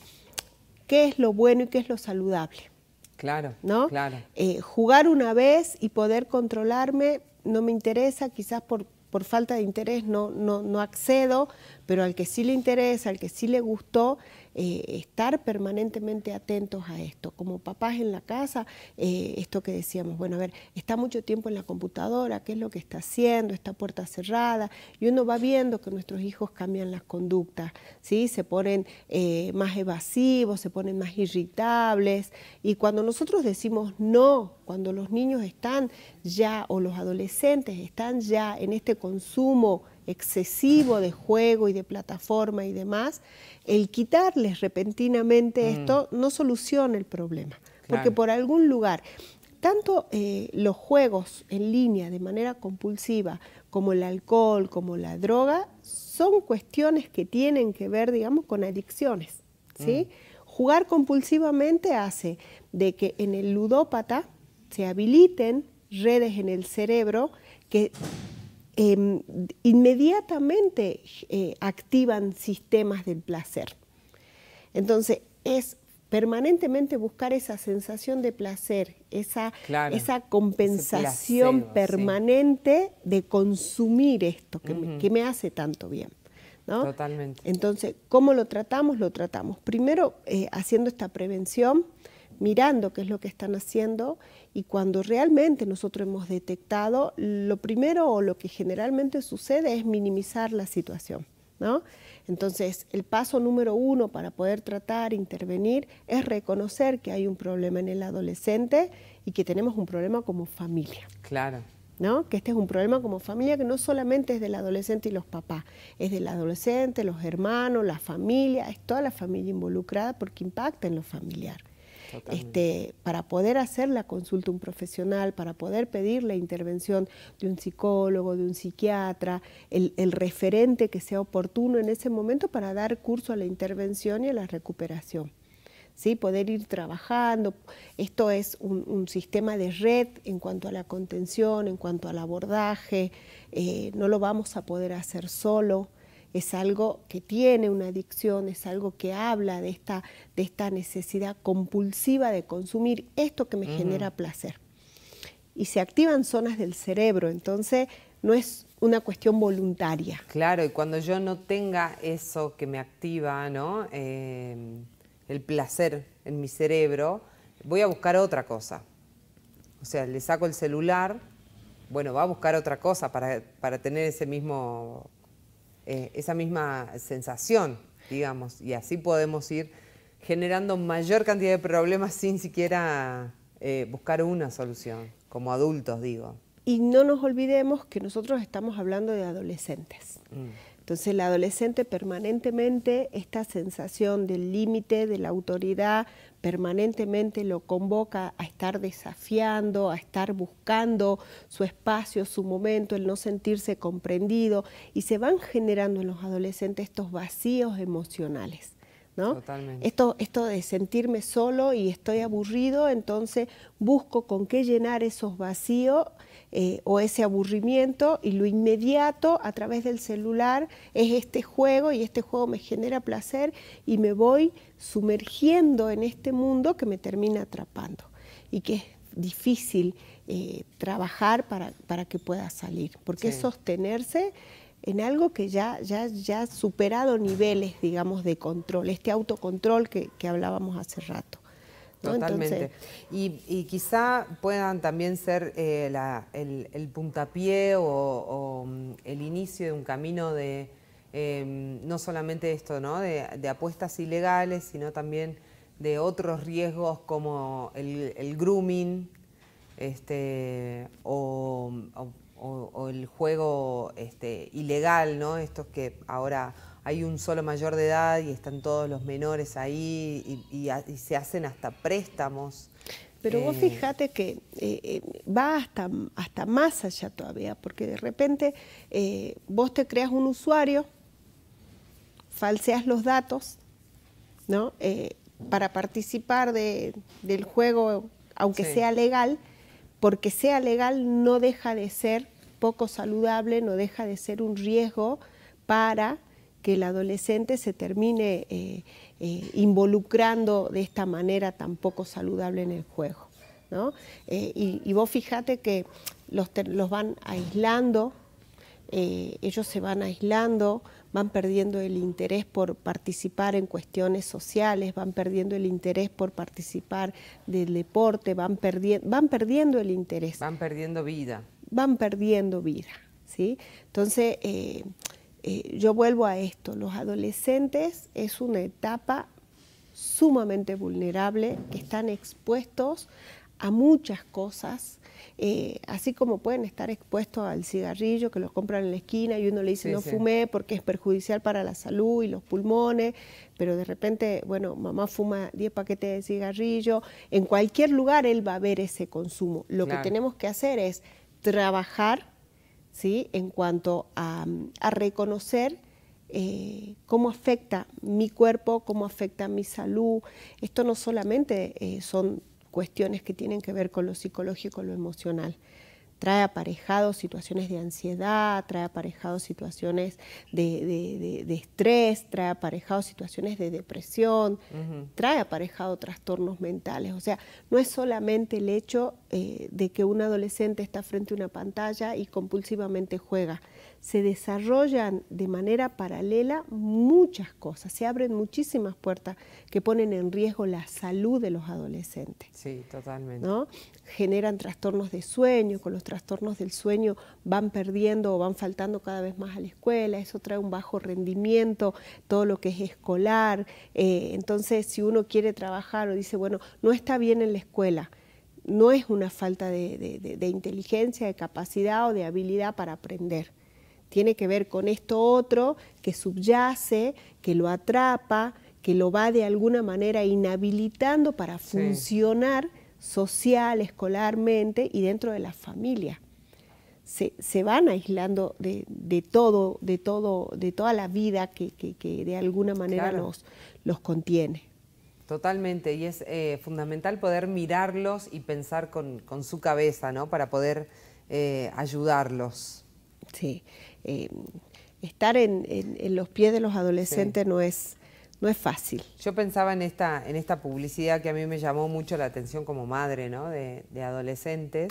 qué es lo bueno y qué es lo saludable. Claro, ¿no? claro. jugar una vez y poder controlarme no me interesa, quizás por por falta de interés no, no, no accedo, pero al que sí le interesa, al que sí le gustó, eh, estar permanentemente atentos a esto. Como papás en la casa, eh, esto que decíamos, bueno, a ver, está mucho tiempo en la computadora, ¿qué es lo que está haciendo? Está puerta cerrada, y uno va viendo que nuestros hijos cambian las conductas, ¿sí? Se ponen eh, más evasivos, se ponen más irritables, y cuando nosotros decimos no, cuando los niños están ya, o los adolescentes están ya en este consumo, excesivo de juego y de plataforma y demás, el quitarles repentinamente mm. esto no soluciona el problema, porque por algún lugar, tanto eh, los juegos en línea de manera compulsiva como el alcohol, como la droga, son cuestiones que tienen que ver, digamos, con adicciones. ¿sí? Mm. Jugar compulsivamente hace de que en el ludópata se habiliten redes en el cerebro que Em, inmediatamente eh, activan sistemas del placer. Entonces, es permanentemente buscar esa sensación de placer, esa, esa compensación permanente de consumir esto que, me, hace tanto bien. Totalmente. Entonces, ¿cómo lo tratamos? Lo tratamos primero eh, haciendo esta prevención, mirando qué es lo que están haciendo y cuando realmente nosotros hemos detectado, lo primero o lo que generalmente sucede es minimizar la situación. ¿no? Entonces, el paso número uno para poder tratar, intervenir, es reconocer que hay un problema en el adolescente y que tenemos un problema como familia. Claro. ¿No? Que este es un problema como familia que no solamente es del adolescente y los papás, es del adolescente, los hermanos, la familia, es toda la familia involucrada porque impacta en lo familiar. Este, para poder hacer la consulta a un profesional, para poder pedir la intervención de un psicólogo, de un psiquiatra, el, referente que sea oportuno en ese momento para dar curso a la intervención y a la recuperación. ¿Sí? poder ir trabajando. Esto es un, sistema de red en cuanto a la contención, en cuanto al abordaje. Eh, no lo vamos a poder hacer solo es algo que tiene una adicción, es algo que habla de esta, de esta necesidad compulsiva de consumir esto que me genera placer. Y se activan zonas del cerebro, entonces no es una cuestión voluntaria. Claro, y cuando yo no tenga eso que me activa, ¿no? Em, el placer en mi cerebro, voy a buscar otra cosa. O sea, le saco el celular, bueno, va a buscar otra cosa para, para tener ese mismo eh, esa misma sensación, digamos, y así podemos ir generando mayor cantidad de problemas sin siquiera eh, buscar una solución, como adultos digo. Y no nos olvidemos que nosotros estamos hablando de adolescentes. Mm. Entonces el adolescente permanentemente esta sensación del límite, de la autoridad, permanentemente lo convoca a estar desafiando, a estar buscando su espacio, su momento, el no sentirse comprendido y se van generando en los adolescentes estos vacíos emocionales. ¿No? Esto, esto de sentirme solo y estoy aburrido, entonces busco con qué llenar esos vacíos eh, o ese aburrimiento y lo inmediato a través del celular es este juego y este juego me genera placer y me voy sumergiendo en este mundo que me termina atrapando y que es difícil eh, trabajar para, que pueda salir, porque es sostenerse en algo que ya, ya, ya ha superado niveles, digamos, de control, este autocontrol que hablábamos hace rato. Totalmente. Y, y, quizá puedan también ser eh, el, puntapié o, mm, el inicio de un camino de em, no solamente esto, ¿no? De, apuestas ilegales, sino también de otros riesgos como el, grooming este, o, el juego este, ilegal, ¿no? Estos que ahora hay un solo mayor de edad y están todos los menores ahí y, se hacen hasta préstamos. Pero vos eh, fíjate que eh, eh, va hasta, más allá todavía, porque de repente vos te creas un usuario, falseas los datos, ¿no? para participar del juego, aunque sea legal, porque sea legal no deja de ser poco saludable, no deja de ser un riesgo para que el adolescente se termine eh, eh, involucrando de esta manera tan poco saludable en el juego. Eh, y, vos fíjate que los, los van aislando, ellos se van aislando, van perdiendo el interés por participar en cuestiones sociales, van perdiendo el interés por participar del deporte, van, van perdiendo el interés. Van perdiendo vida. Van perdiendo vida. ¿sí? Entonces, eh, yo vuelvo a esto, los adolescentes es una etapa sumamente vulnerable, que están expuestos a muchas cosas, eh, así como pueden estar expuestos al cigarrillo que los compran en la esquina y uno le dice no fumé porque es perjudicial para la salud y los pulmones, pero de repente, bueno, mamá fuma 10 paquetes de cigarrillo, en cualquier lugar él va a ver ese consumo. Lo que tenemos que hacer es trabajar ¿sí? en cuanto a, reconocer eh, cómo afecta mi cuerpo, cómo afecta mi salud. Esto no solamente eh, son cuestiones que tienen que ver con lo psicológico, lo emocional trae aparejado situaciones de ansiedad, trae aparejado situaciones de, estrés, trae aparejado situaciones de depresión, trae aparejado trastornos mentales. O sea, no es solamente el hecho eh, de que un adolescente está frente a una pantalla y compulsivamente juega, se desarrollan de manera paralela muchas cosas, se abren muchísimas puertas que ponen en riesgo la salud de los adolescentes. Sí, totalmente. Generan trastornos de sueño, con los trastornos del sueño van perdiendo o van faltando cada vez más a la escuela, eso trae un bajo rendimiento, todo lo que es escolar. Eh, entonces, si uno quiere trabajar o dice, bueno, no está bien en la escuela, no es una falta de inteligencia, de capacidad o de habilidad para aprender tiene que ver con esto otro que subyace, que lo atrapa, que lo va de alguna manera inhabilitando para funcionar social, escolarmente y dentro de la familia. Se, van aislando de, todo, de todo, de toda la vida que, de alguna manera los, contiene. Totalmente, y es eh, fundamental poder mirarlos y pensar con, su cabeza, ¿no? Para poder eh, ayudarlos. Sí, eh, estar en, los pies de los adolescentes no es no es fácil. Yo pensaba en esta, en esta publicidad que a mí me llamó mucho la atención como madre ¿no? de, adolescentes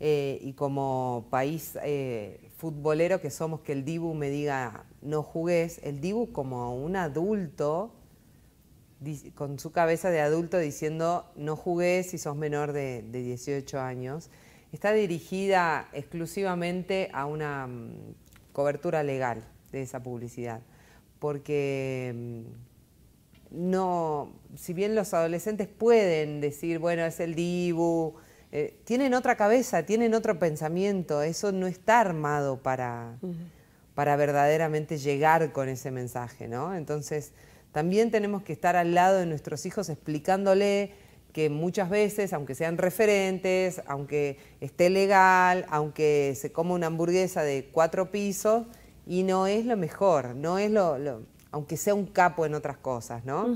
eh, y como país eh, futbolero que somos, que el Dibu me diga no jugues, el Dibu como un adulto con su cabeza de adulto diciendo no jugues si sos menor de, de 18 años, está dirigida exclusivamente a una mm, cobertura legal de esa publicidad, porque mm, no, si bien los adolescentes pueden decir, bueno, es el Dibu, eh, tienen otra cabeza, tienen otro pensamiento, eso no está armado para, para verdaderamente llegar con ese mensaje, ¿no? Entonces, también tenemos que estar al lado de nuestros hijos explicándole que muchas veces, aunque sean referentes, aunque esté legal, aunque se coma una hamburguesa de cuatro pisos, y no es lo mejor, no es lo, aunque sea un capo en otras cosas, ¿no?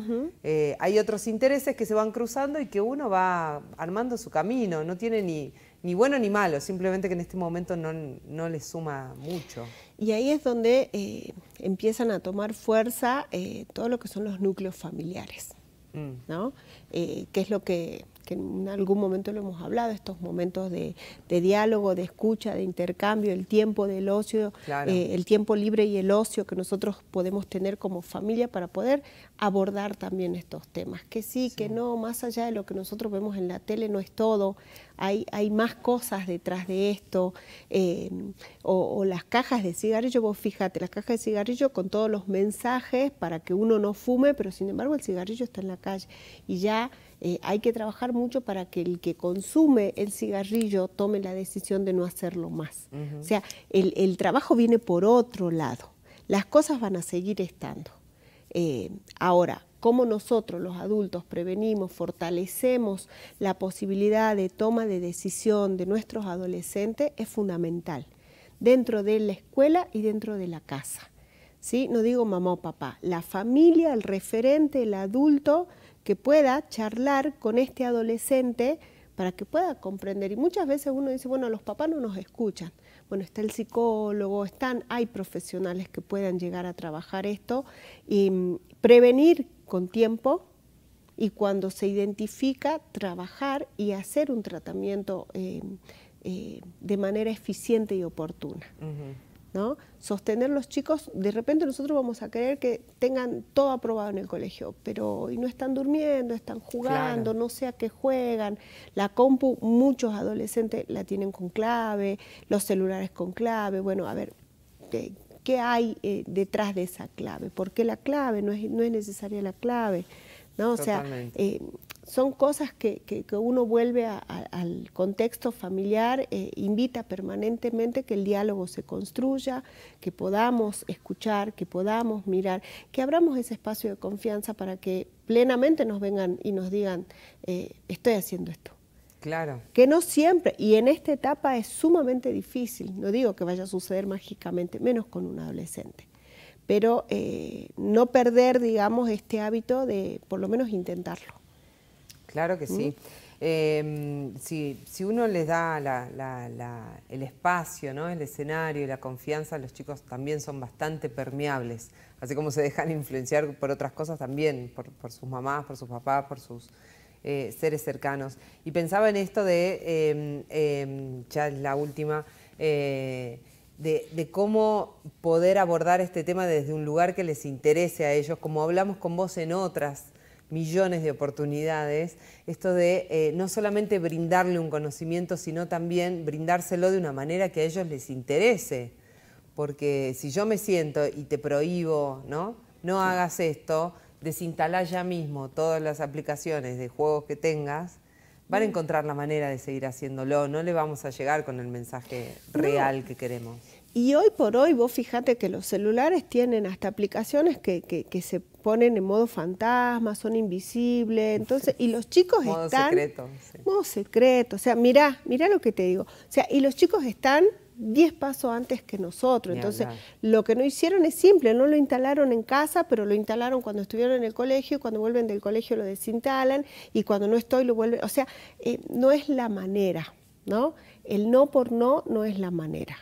Eh, hay otros intereses que se van cruzando y que uno va armando su camino, no tiene ni, ni bueno ni malo, simplemente que en este momento no, le suma mucho. Y ahí es donde eh, empiezan a tomar fuerza eh, todo lo que son los núcleos familiares, mm. ¿no? Eh, qué es lo que que en algún momento lo hemos hablado, estos momentos de, diálogo, de escucha, de intercambio, el tiempo del ocio, eh, el tiempo libre y el ocio que nosotros podemos tener como familia para poder abordar también estos temas. Que sí, que no, más allá de lo que nosotros vemos en la tele no es todo, hay, hay más cosas detrás de esto, em, o, o, las cajas de cigarrillo, vos fíjate, las cajas de cigarrillo con todos los mensajes para que uno no fume, pero sin embargo el cigarrillo está en la calle y ya eh, hay que trabajar mucho para que el que consume el cigarrillo tome la decisión de no hacerlo más. O sea, el, trabajo viene por otro lado. Las cosas van a seguir estando. Eh, ahora, cómo nosotros los adultos prevenimos, fortalecemos la posibilidad de toma de decisión de nuestros adolescentes es fundamental, dentro de la escuela y dentro de la casa. ¿Sí? No digo mamá o papá, la familia, el referente, el adulto que pueda charlar con este adolescente para que pueda comprender. Y muchas veces uno dice, bueno, los papás no nos escuchan. Bueno, está el psicólogo, están, hay profesionales que puedan llegar a trabajar esto y mm, prevenir con tiempo y cuando se identifica, trabajar y hacer un tratamiento eh, eh, de manera eficiente y oportuna. Sostener los chicos, de repente nosotros vamos a creer que tengan todo aprobado en el colegio, pero hoy no están durmiendo, están jugando, no sé a qué juegan. La compu, muchos adolescentes la tienen con clave, los celulares con clave. Bueno, a ver, ¿qué, hay eh, detrás de esa clave? ¿Por qué la clave? No es, no es necesaria la clave. ¿no? O sea, eh, son cosas que, uno vuelve al contexto familiar, eh, invita permanentemente que el diálogo se construya, que podamos escuchar, que podamos mirar, que abramos ese espacio de confianza para que plenamente nos vengan y nos digan, eh, estoy haciendo esto. Claro. Que no siempre, y en esta etapa es sumamente difícil, no digo que vaya a suceder mágicamente, menos con un adolescente pero eh, no perder, digamos, este hábito de por lo menos intentarlo claro que sí. ¿Mm? Em, si, uno les da el espacio, ¿no? el escenario y la confianza, los chicos también son bastante permeables, así como se dejan influenciar por otras cosas también, por, sus mamás, por sus papás, por sus eh, seres cercanos. Y pensaba en esto de, em, em, ya es la última, eh, de, de, cómo poder abordar este tema desde un lugar que les interese a ellos, como hablamos con vos en otras millones de oportunidades, esto de eh, no solamente brindarle un conocimiento, sino también brindárselo de una manera que a ellos les interese. Porque si yo me siento y te prohíbo, ¿no? No hagas esto, desinstalar ya mismo todas las aplicaciones de juegos que tengas, van a mm. encontrar la manera de seguir haciéndolo, no le vamos a llegar con el mensaje real que queremos. Y hoy por hoy, vos fíjate que los celulares tienen hasta aplicaciones que, se ponen en modo fantasma, son invisibles, entonces, y los chicos modo están... Secreto, Modo secreto. O sea, mirá, mirá lo que te digo. O sea, y los chicos están 10 pasos antes que nosotros. entonces, lo que no hicieron es simple, no lo instalaron en casa, pero lo instalaron cuando estuvieron en el colegio, cuando vuelven del colegio lo desinstalan, y cuando no estoy lo vuelven... O sea, eh, no es la manera, ¿no? El no por no no es la manera.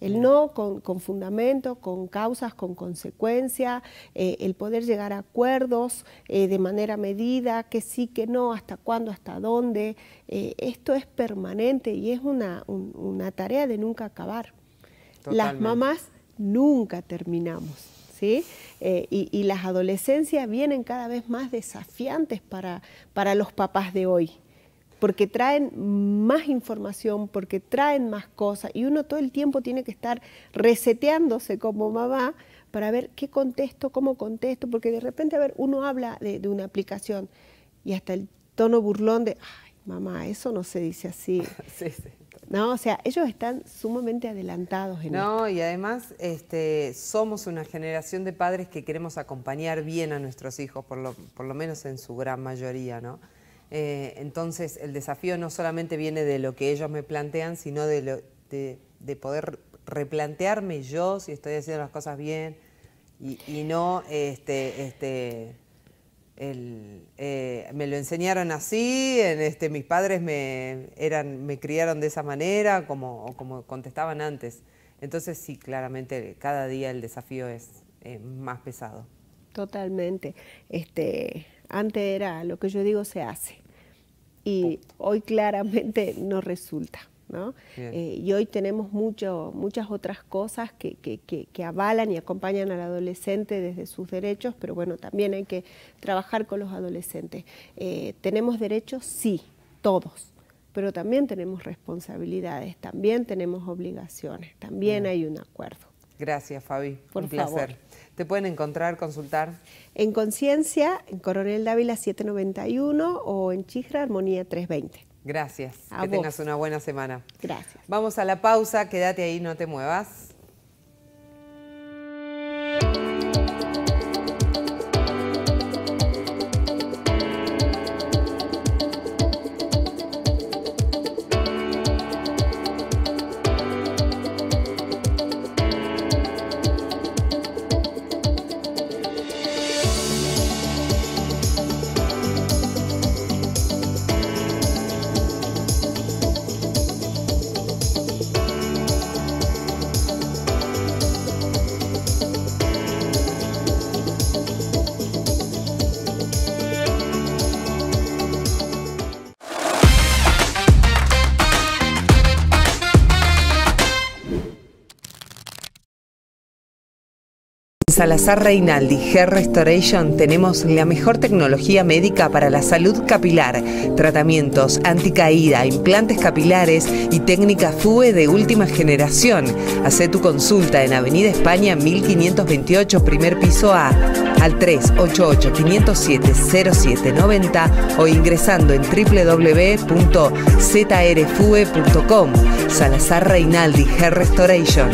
El no con, fundamento, con causas, con consecuencia, eh, el poder llegar a acuerdos eh, de manera medida, que sí, que no, hasta cuándo, hasta dónde. Eh, esto es permanente y es una, tarea de nunca acabar. Las mamás nunca terminamos. ¿Sí? y, las adolescencias vienen cada vez más desafiantes para los papás de hoy porque traen más información, porque traen más cosas y uno todo el tiempo tiene que estar reseteándose como mamá para ver qué contesto, cómo contesto, porque de repente, a ver, uno habla de, una aplicación y hasta el tono burlón de, ay, mamá, eso no se dice así. sí, sí. No, o sea, ellos están sumamente adelantados en No, y además este, somos una generación de padres que queremos acompañar bien a nuestros hijos, por por lo menos en su gran mayoría, ¿no? Eh, entonces el desafío no solamente viene de lo que ellos me plantean, sino de, poder replantearme yo si estoy haciendo las cosas bien y, no este, este, eh, me lo enseñaron así, este, mis padres me, eran, me criaron de esa manera, como, como contestaban antes. Entonces sí, claramente cada día el desafío es más pesado. Totalmente. Este, antes era lo que yo digo se hace y oh. hoy claramente no resulta. ¿no? Eh, y hoy tenemos mucho, muchas otras cosas que, que, avalan y acompañan al adolescente desde sus derechos, pero bueno, también hay que trabajar con los adolescentes. Eh, ¿Tenemos derechos? Sí, todos pero también tenemos responsabilidades, también tenemos obligaciones, también hay un acuerdo. Gracias, Fabi. Por un placer. ¿Te pueden encontrar, consultar? En Conciencia, en Coronel Dávila 791 o en Chijra Armonía 320. Gracias. que tengas una buena semana. Gracias. Vamos a la pausa, quédate ahí, no te muevas. Salazar Reinaldi Hair Restoration tenemos la mejor tecnología médica para la salud capilar, tratamientos anticaída, implantes capilares y técnicas FUE de última generación. Hacé tu consulta en Avenida España 1528, primer piso A, al 388-507-0790 o ingresando en www.zrfue.com. Salazar Reinaldi Hair Restoration.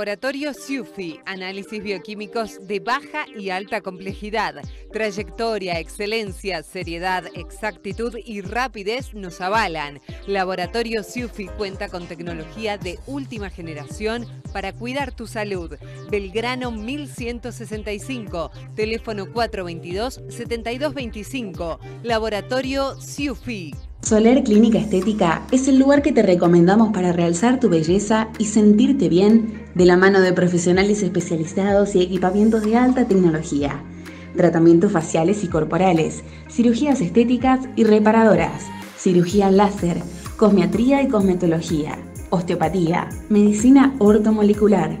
Laboratorio SUFI, análisis bioquímicos de baja y alta complejidad. Trayectoria, excelencia, seriedad, exactitud y rapidez nos avalan. Laboratorio SUFI cuenta con tecnología de última generación para cuidar tu salud. Belgrano 1165, teléfono 422-7225, Laboratorio SUFI. Soler Clínica Estética es el lugar que te recomendamos para realzar tu belleza y sentirte bien de la mano de profesionales especializados y equipamientos de alta tecnología. Tratamientos faciales y corporales, cirugías estéticas y reparadoras, cirugía láser, cosmiatría y cosmetología, osteopatía, medicina ortomolecular.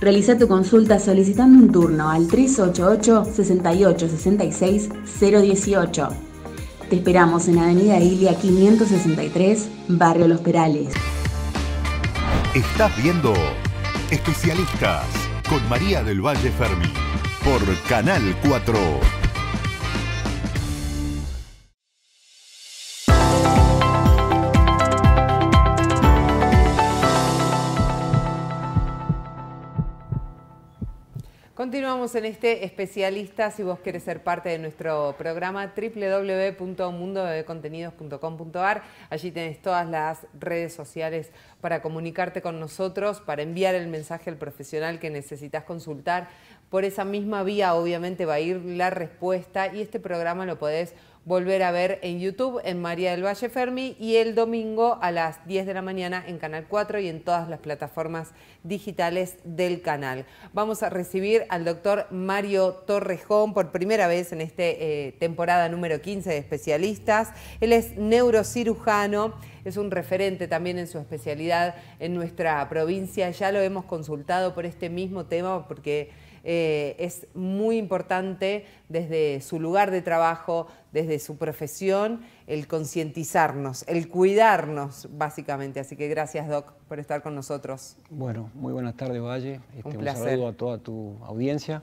Realiza tu consulta solicitando un turno al 388 6866 018 te esperamos en Avenida Ilia 563, Barrio Los Perales. Estás viendo Especialistas con María del Valle Fermi por Canal 4. Continuamos en este especialista. Si vos querés ser parte de nuestro programa, www.mundodecontenidos.com.ar. Allí tenés todas las redes sociales para comunicarte con nosotros, para enviar el mensaje al profesional que necesitas consultar. Por esa misma vía, obviamente, va a ir la respuesta y este programa lo podés volver a ver en YouTube en María del Valle Fermi y el domingo a las 10 de la mañana en Canal 4 y en todas las plataformas digitales del canal. Vamos a recibir al doctor Mario Torrejón por primera vez en esta eh, temporada número 15 de especialistas. Él es neurocirujano, es un referente también en su especialidad en nuestra provincia. Ya lo hemos consultado por este mismo tema porque eh, es muy importante desde su lugar de trabajo, desde su profesión, el concientizarnos, el cuidarnos, básicamente. Así que gracias, Doc, por estar con nosotros. Bueno, muy buenas tardes, Valle. Este, un, placer. saludo a toda tu audiencia.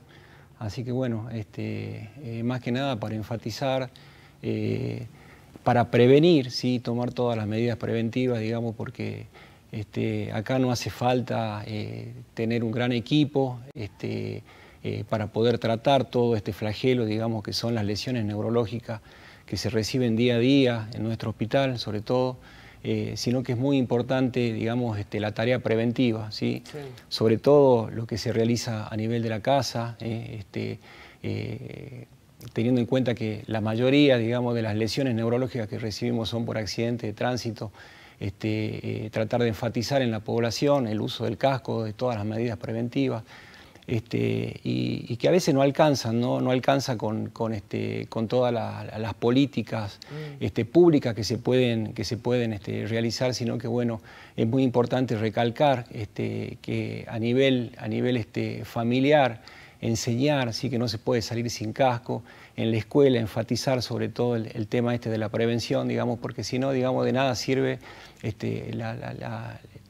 Así que bueno, este, eh, más que nada para enfatizar, eh, para prevenir, ¿sí? tomar todas las medidas preventivas, digamos, porque este, acá no hace falta eh, tener un gran equipo este, eh, para poder tratar todo este flagelo, digamos, que son las lesiones neurológicas que se reciben día a día en nuestro hospital, sobre todo, eh, sino que es muy importante, digamos, este, la tarea preventiva, Sobre todo lo que se realiza a nivel de la casa, teniendo en cuenta que la mayoría, digamos, de las lesiones neurológicas que recibimos son por accidentes de tránsito, este, eh, tratar de enfatizar en la población el uso del casco, de todas las medidas preventivas, este, y, que a veces no alcanzan, no, no alcanza con, con, este, todas las políticas mm. públicas que se pueden, que se pueden realizar, sino que bueno, es muy importante recalcar que a nivel, a nivel familiar, enseñar, sí que no se puede salir sin casco, en la escuela enfatizar sobre todo el, tema este de la prevención, digamos, porque si no, digamos, de nada sirve este,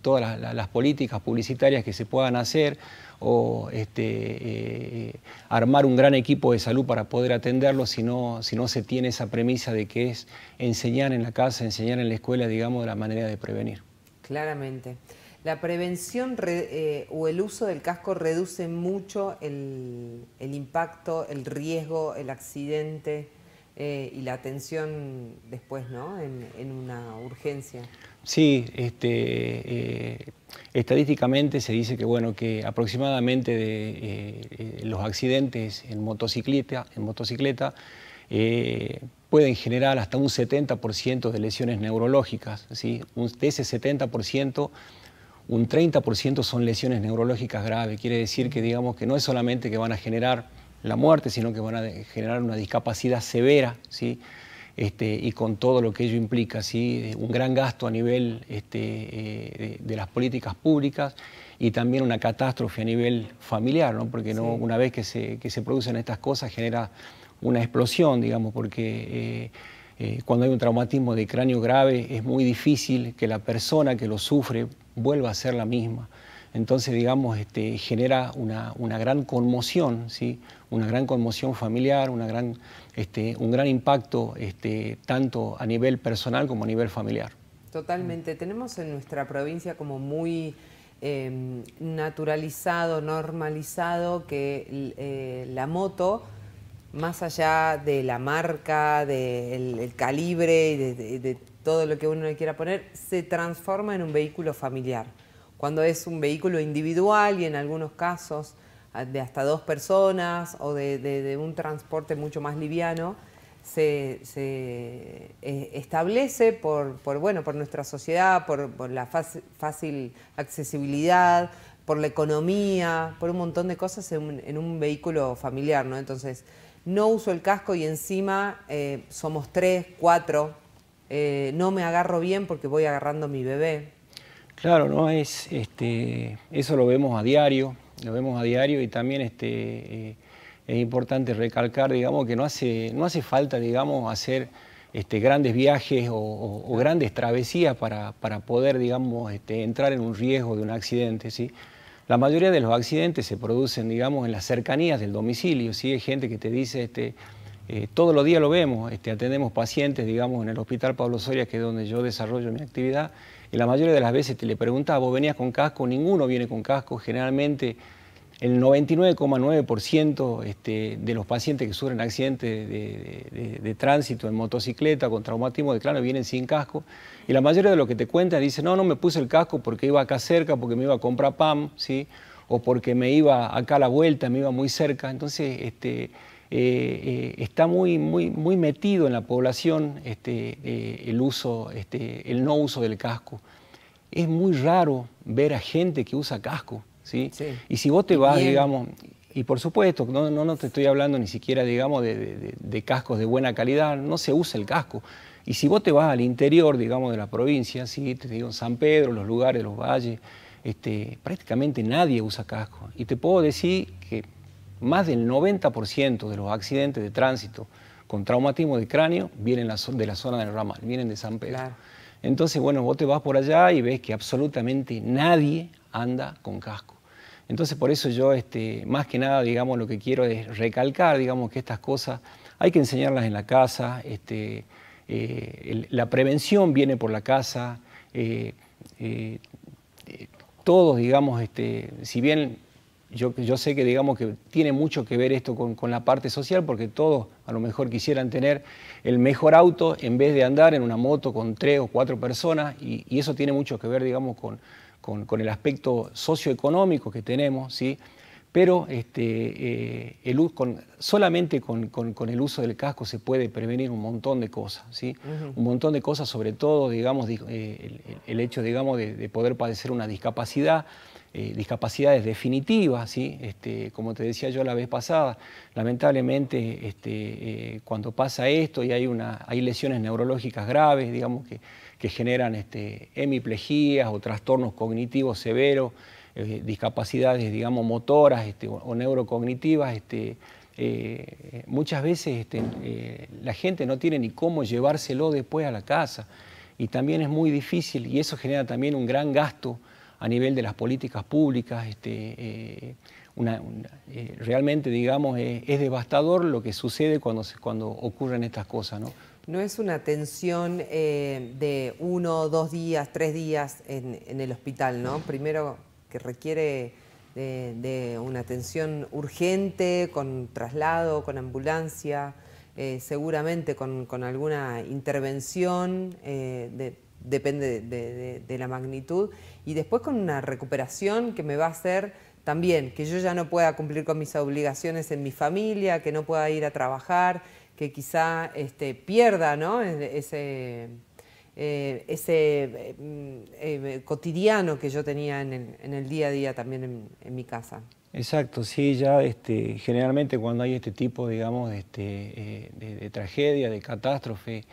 todas las, políticas publicitarias que se puedan hacer o este, eh, armar un gran equipo de salud para poder atenderlo si no, si no se tiene esa premisa de que es enseñar en la casa, enseñar en la escuela, digamos, la manera de prevenir. Claramente. La prevención eh, o el uso del casco reduce mucho el, impacto, el riesgo, el accidente eh, y la atención después, ¿no? En, una urgencia. Sí, este, eh, estadísticamente se dice que, bueno, que aproximadamente de, los accidentes en motocicleta, en motocicleta pueden generar hasta un 70% de lesiones neurológicas. ¿sí? de ese 70% un 30% son lesiones neurológicas graves. Quiere decir que, digamos, que no es solamente que van a generar la muerte, sino que van a generar una discapacidad severa, ¿sí? Este, y con todo lo que ello implica, ¿sí? Eh, un gran gasto a nivel este, eh, de, las políticas públicas y también una catástrofe a nivel familiar, ¿no? porque una vez que se, producen estas cosas genera una explosión, digamos, porque eh, eh, cuando hay un traumatismo de cráneo grave es muy difícil que la persona que lo sufre vuelva a ser la misma. Entonces, digamos, este, genera una, una, gran conmoción, ¿sí? una gran conmoción familiar, una gran, este, un gran impacto este, tanto a nivel personal como a nivel familiar. Totalmente. Tenemos en nuestra provincia como muy em, naturalizado, normalizado, que eh, la moto más allá de la marca, del calibre y de, todo lo que uno le quiera poner, se transforma en un vehículo familiar. Cuando es un vehículo individual y en algunos casos ah, de hasta dos personas o de, un transporte mucho más liviano, se, eh, establece por, bueno, por nuestra sociedad, por, la fácil, accesibilidad, por la economía, por un montón de cosas en un, en un vehículo familiar. ¿no? Entonces, no uso el casco y encima eh, somos tres, cuatro, eh, no me agarro bien porque voy agarrando mi bebé. Claro, no es, este, eso lo vemos a diario, lo vemos a diario y también este, eh, es importante recalcar, digamos, que no hace, falta, digamos, hacer este, grandes viajes o, grandes travesías para, poder, digamos, este, entrar en un riesgo de un accidente, ¿sí? La mayoría de los accidentes se producen, digamos, en las cercanías del domicilio. Si Hay gente que te dice, este, eh, todos los días lo vemos, este, atendemos pacientes, digamos, en el Hospital Pablo Soria, que es donde yo desarrollo mi actividad, y la mayoría de las veces te le preguntaba, ¿vos venías con casco? Ninguno viene con casco, generalmente el 99,9% este, de los pacientes que sufren accidentes de, tránsito en motocicleta con traumatismo de clano vienen sin casco. Y la mayoría de los que te cuentan dice, no, no me puse el casco porque iba acá cerca, porque me iba a comprar PAM, ¿sí? o porque me iba acá a la vuelta, me iba muy cerca. Entonces, este, eh, eh, está muy, muy, muy metido en la población este, eh, el, uso, el no uso del casco. Es muy raro ver a gente que usa casco. Y si vos te vas, digamos, y por supuesto, no, no, te estoy hablando ni siquiera, digamos, de, cascos de buena calidad, no se usa el casco. Y si vos te vas al interior, digamos, de la provincia, te digo, San Pedro, los lugares, los valles, este, prácticamente nadie usa casco. Y te puedo decir que más del 90% de los accidentes de tránsito con traumatismo de cráneo vienen de la zona del ramal, vienen de San Pedro. Entonces, bueno, vos te vas por allá y ves que absolutamente nadie anda con casco. Entonces por eso yo, este, más que nada, digamos, lo que quiero es recalcar, digamos, que estas cosas hay que enseñarlas en la casa, este, eh, la prevención viene por la casa, eh, eh, todos, digamos, este, si bien yo, yo, sé que digamos que tiene mucho que ver esto con, la parte social, porque todos a lo mejor quisieran tener el mejor auto en vez de andar en una moto con tres o cuatro personas, y eso tiene mucho que ver, digamos, con, con, el aspecto socioeconómico que tenemos, ¿sí? pero este, eh, con, solamente con, el uso del casco se puede prevenir un montón de cosas, ¿sí? un montón de cosas, sobre todo digamos, eh, el, hecho digamos, de, poder padecer una discapacidad, eh, discapacidades definitivas, ¿sí? Este, como te decía yo la vez pasada, lamentablemente este, cuando pasa esto y hay, una, hay lesiones neurológicas graves, digamos que que generan este, hemiplejías o trastornos cognitivos severos, eh, discapacidades, digamos, motoras este, o, neurocognitivas. Este, eh, muchas veces este, eh, la gente no tiene ni cómo llevárselo después a la casa y también es muy difícil y eso genera también un gran gasto a nivel de las políticas públicas. realmente, digamos, es, devastador lo que sucede cuando, cuando ocurren estas cosas. No es una atención eh, de uno, dos días, tres días en, el hospital, ¿no? Primero que requiere de, una atención urgente, con traslado, con ambulancia, eh, seguramente con, alguna intervención, eh, depende de, la magnitud, y después con una recuperación que me va a hacer también que yo ya no pueda cumplir con mis obligaciones en mi familia, que no pueda ir a trabajar, que quizá este, pierda ese, eh, ese eh, eh, cotidiano que yo tenía en el, día a día también en, mi casa. Exacto, sí, ya este, generalmente cuando hay este tipo, digamos, este, de, tragedia, de catástrofe,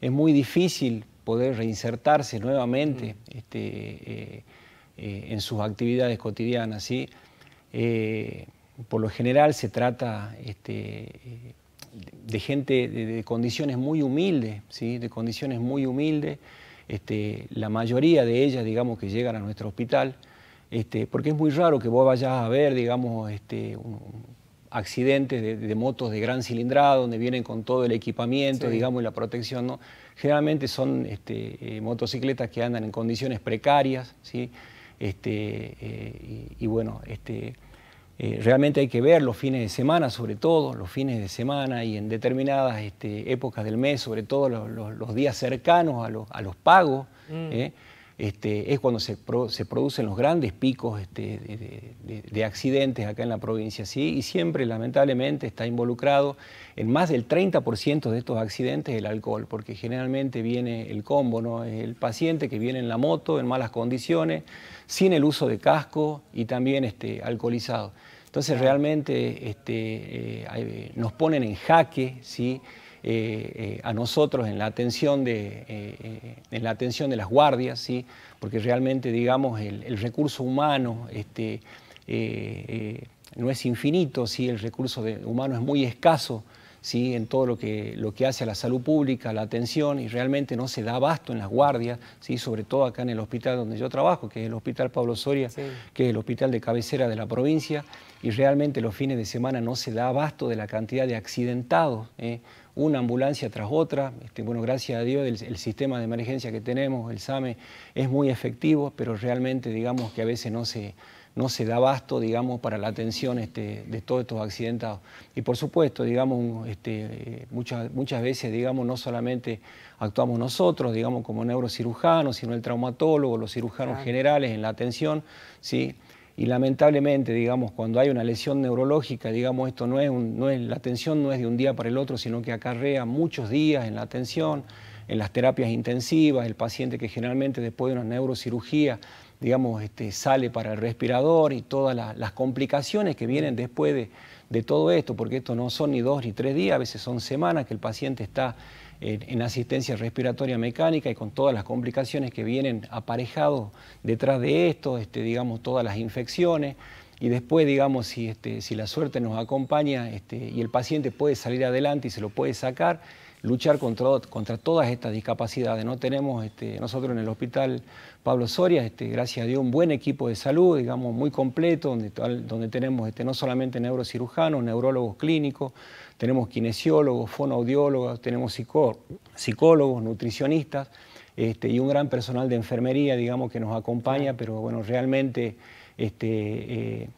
es muy difícil poder reinsertarse nuevamente mm. en sus actividades cotidianas, por lo general se trata de gente de, condiciones muy humildes, ¿sí? de condiciones muy humildes, este, la mayoría de ellas, digamos, que llegan a nuestro hospital, este, porque es muy raro que vos vayas a ver, digamos, este, accidentes de, motos de gran cilindrada, donde vienen con todo el equipamiento, digamos, y la protección, ¿no? Generalmente son este eh, motocicletas que andan en condiciones precarias, ¿sí? Este, eh, y, bueno, este, eh, realmente hay que ver los fines de semana, sobre todo, los fines de semana y en determinadas este, épocas del mes, sobre todo los, días cercanos a los, pagos, mm. ¿eh? este, es cuando se, producen los grandes picos este, de, accidentes acá en la provincia, ¿sí? y siempre lamentablemente está involucrado en más del 30% de estos accidentes el alcohol, porque generalmente viene el combo, el paciente que viene en la moto en malas condiciones, sin el uso de casco y también este, alcoholizado. Entonces realmente este, eh, nos ponen en jaque, ¿sí? Eh, eh, a nosotros en la atención de, en la atención de las guardias, ¿sí? porque realmente digamos, el, recurso humano este, no es infinito, si el recurso humano es muy escaso ¿sí? en todo lo que, lo que hace a la salud pública, la atención, y realmente no se da abasto en las guardias, ¿sí? sobre todo acá en el hospital donde yo trabajo, que es el Hospital Pablo Soria, que es el hospital de cabecera de la provincia, y realmente los fines de semana no se da abasto de la cantidad de accidentados. ¿eh? una ambulancia tras otra. Este, bueno, gracias a Dios el, sistema de emergencia que tenemos, el SAME, es muy efectivo, pero realmente digamos que a veces no se, no se da abasto, digamos, para la atención este, de todos estos accidentados. Y por supuesto, digamos, este, muchas, muchas veces, digamos, no solamente actuamos nosotros, digamos, como neurocirujanos, sino el traumatólogo, los cirujanos generales en la atención, ¿sí? Y lamentablemente, digamos, cuando hay una lesión neurológica, digamos, esto no es, un, no la atención no es de un día para el otro, sino que acarrea muchos días en la atención, en las terapias intensivas, el paciente que generalmente después de una neurocirugía digamos, este, sale para el respirador y todas las complicaciones que vienen después de, todo esto, porque esto no son ni dos ni tres días, a veces son semanas que el paciente está en, asistencia respiratoria mecánica y con todas las complicaciones que vienen aparejados detrás de esto, este, digamos, todas las infecciones. Y después, digamos, si este, la suerte nos acompaña este, y el paciente puede salir adelante y se lo puede sacar, luchar contra, todas estas discapacidades. ¿no? Tenemos este, nosotros en el hospital Pablo Soria, este, gracias a Dios, un buen equipo de salud, digamos, muy completo, donde, donde tenemos este, no solamente neurocirujanos, neurólogos clínicos, tenemos kinesiólogos, fonoaudiólogos, tenemos psicólogos, nutricionistas este, y un gran personal de enfermería, digamos, que nos acompaña, pero bueno, realmente... Este, eh,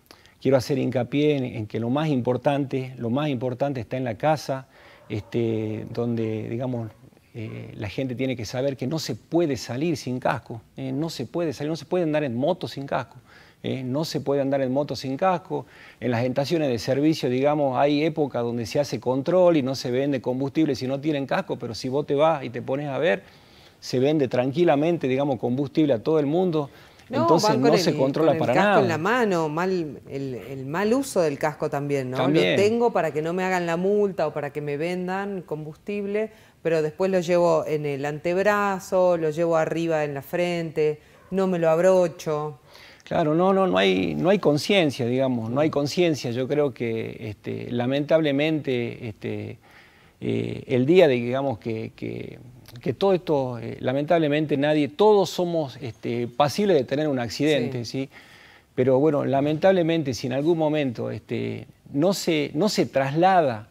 quiero hacer hincapié en, en, que lo más importante, lo más importante está en la casa, este, donde, digamos, eh, la gente tiene que saber que no se puede salir sin casco, eh, no se puede salir, no se puede andar en moto sin casco. Eh, no se puede andar en moto sin casco. En las estaciones de servicio, digamos, hay épocas donde se hace control y no se vende combustible si no tienen casco, pero si vos te vas y te pones a ver, se vende tranquilamente, digamos, combustible a todo el mundo. Entonces no se controla para nada. El casco en la mano, mal, el, mal uso del casco también, ¿no? Lo tengo para que no me hagan la multa o para que me vendan combustible, pero después lo llevo en el antebrazo, lo llevo arriba en la frente, no me lo abrocho. Claro, no, no, no hay, no hay conciencia, digamos, no hay mm. conciencia. Yo creo que este, lamentablemente este, eh, el día de, digamos, que que todo esto, eh, lamentablemente nadie, todos somos este, pasibles de tener un accidente, sí. Pero bueno, lamentablemente si en algún momento este, no, se, no se traslada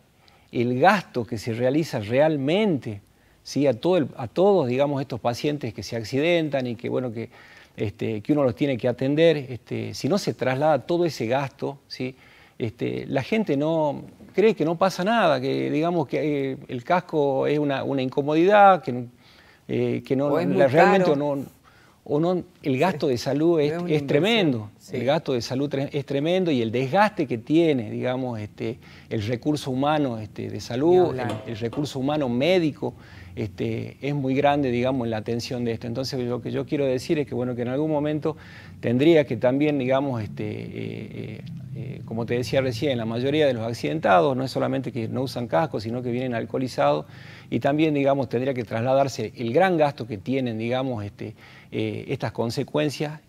el gasto que se realiza realmente ¿sí? a, todo a todos, digamos, estos pacientes que se accidentan y que, bueno, que, este, que uno los tiene que atender, este, si no se traslada todo ese gasto, ¿sí? Este, la gente no, cree que no pasa nada, que digamos que eh, el casco es una, incomodidad, que, eh, que no realmente no, el gasto de salud es, tremendo, el gasto de salud es tremendo y el desgaste que tiene, digamos, este, el recurso humano este, de salud, el recurso humano médico. Este, es muy grande, digamos, la atención de esto. Entonces, lo que yo quiero decir es que, bueno, que en algún momento tendría que también, digamos, este, eh, eh, eh, como te decía recién, la mayoría de los accidentados no es solamente que no usan casco, sino que vienen alcoholizados y también, digamos, tendría que trasladarse el gran gasto que tienen, digamos, este, estas consecuencias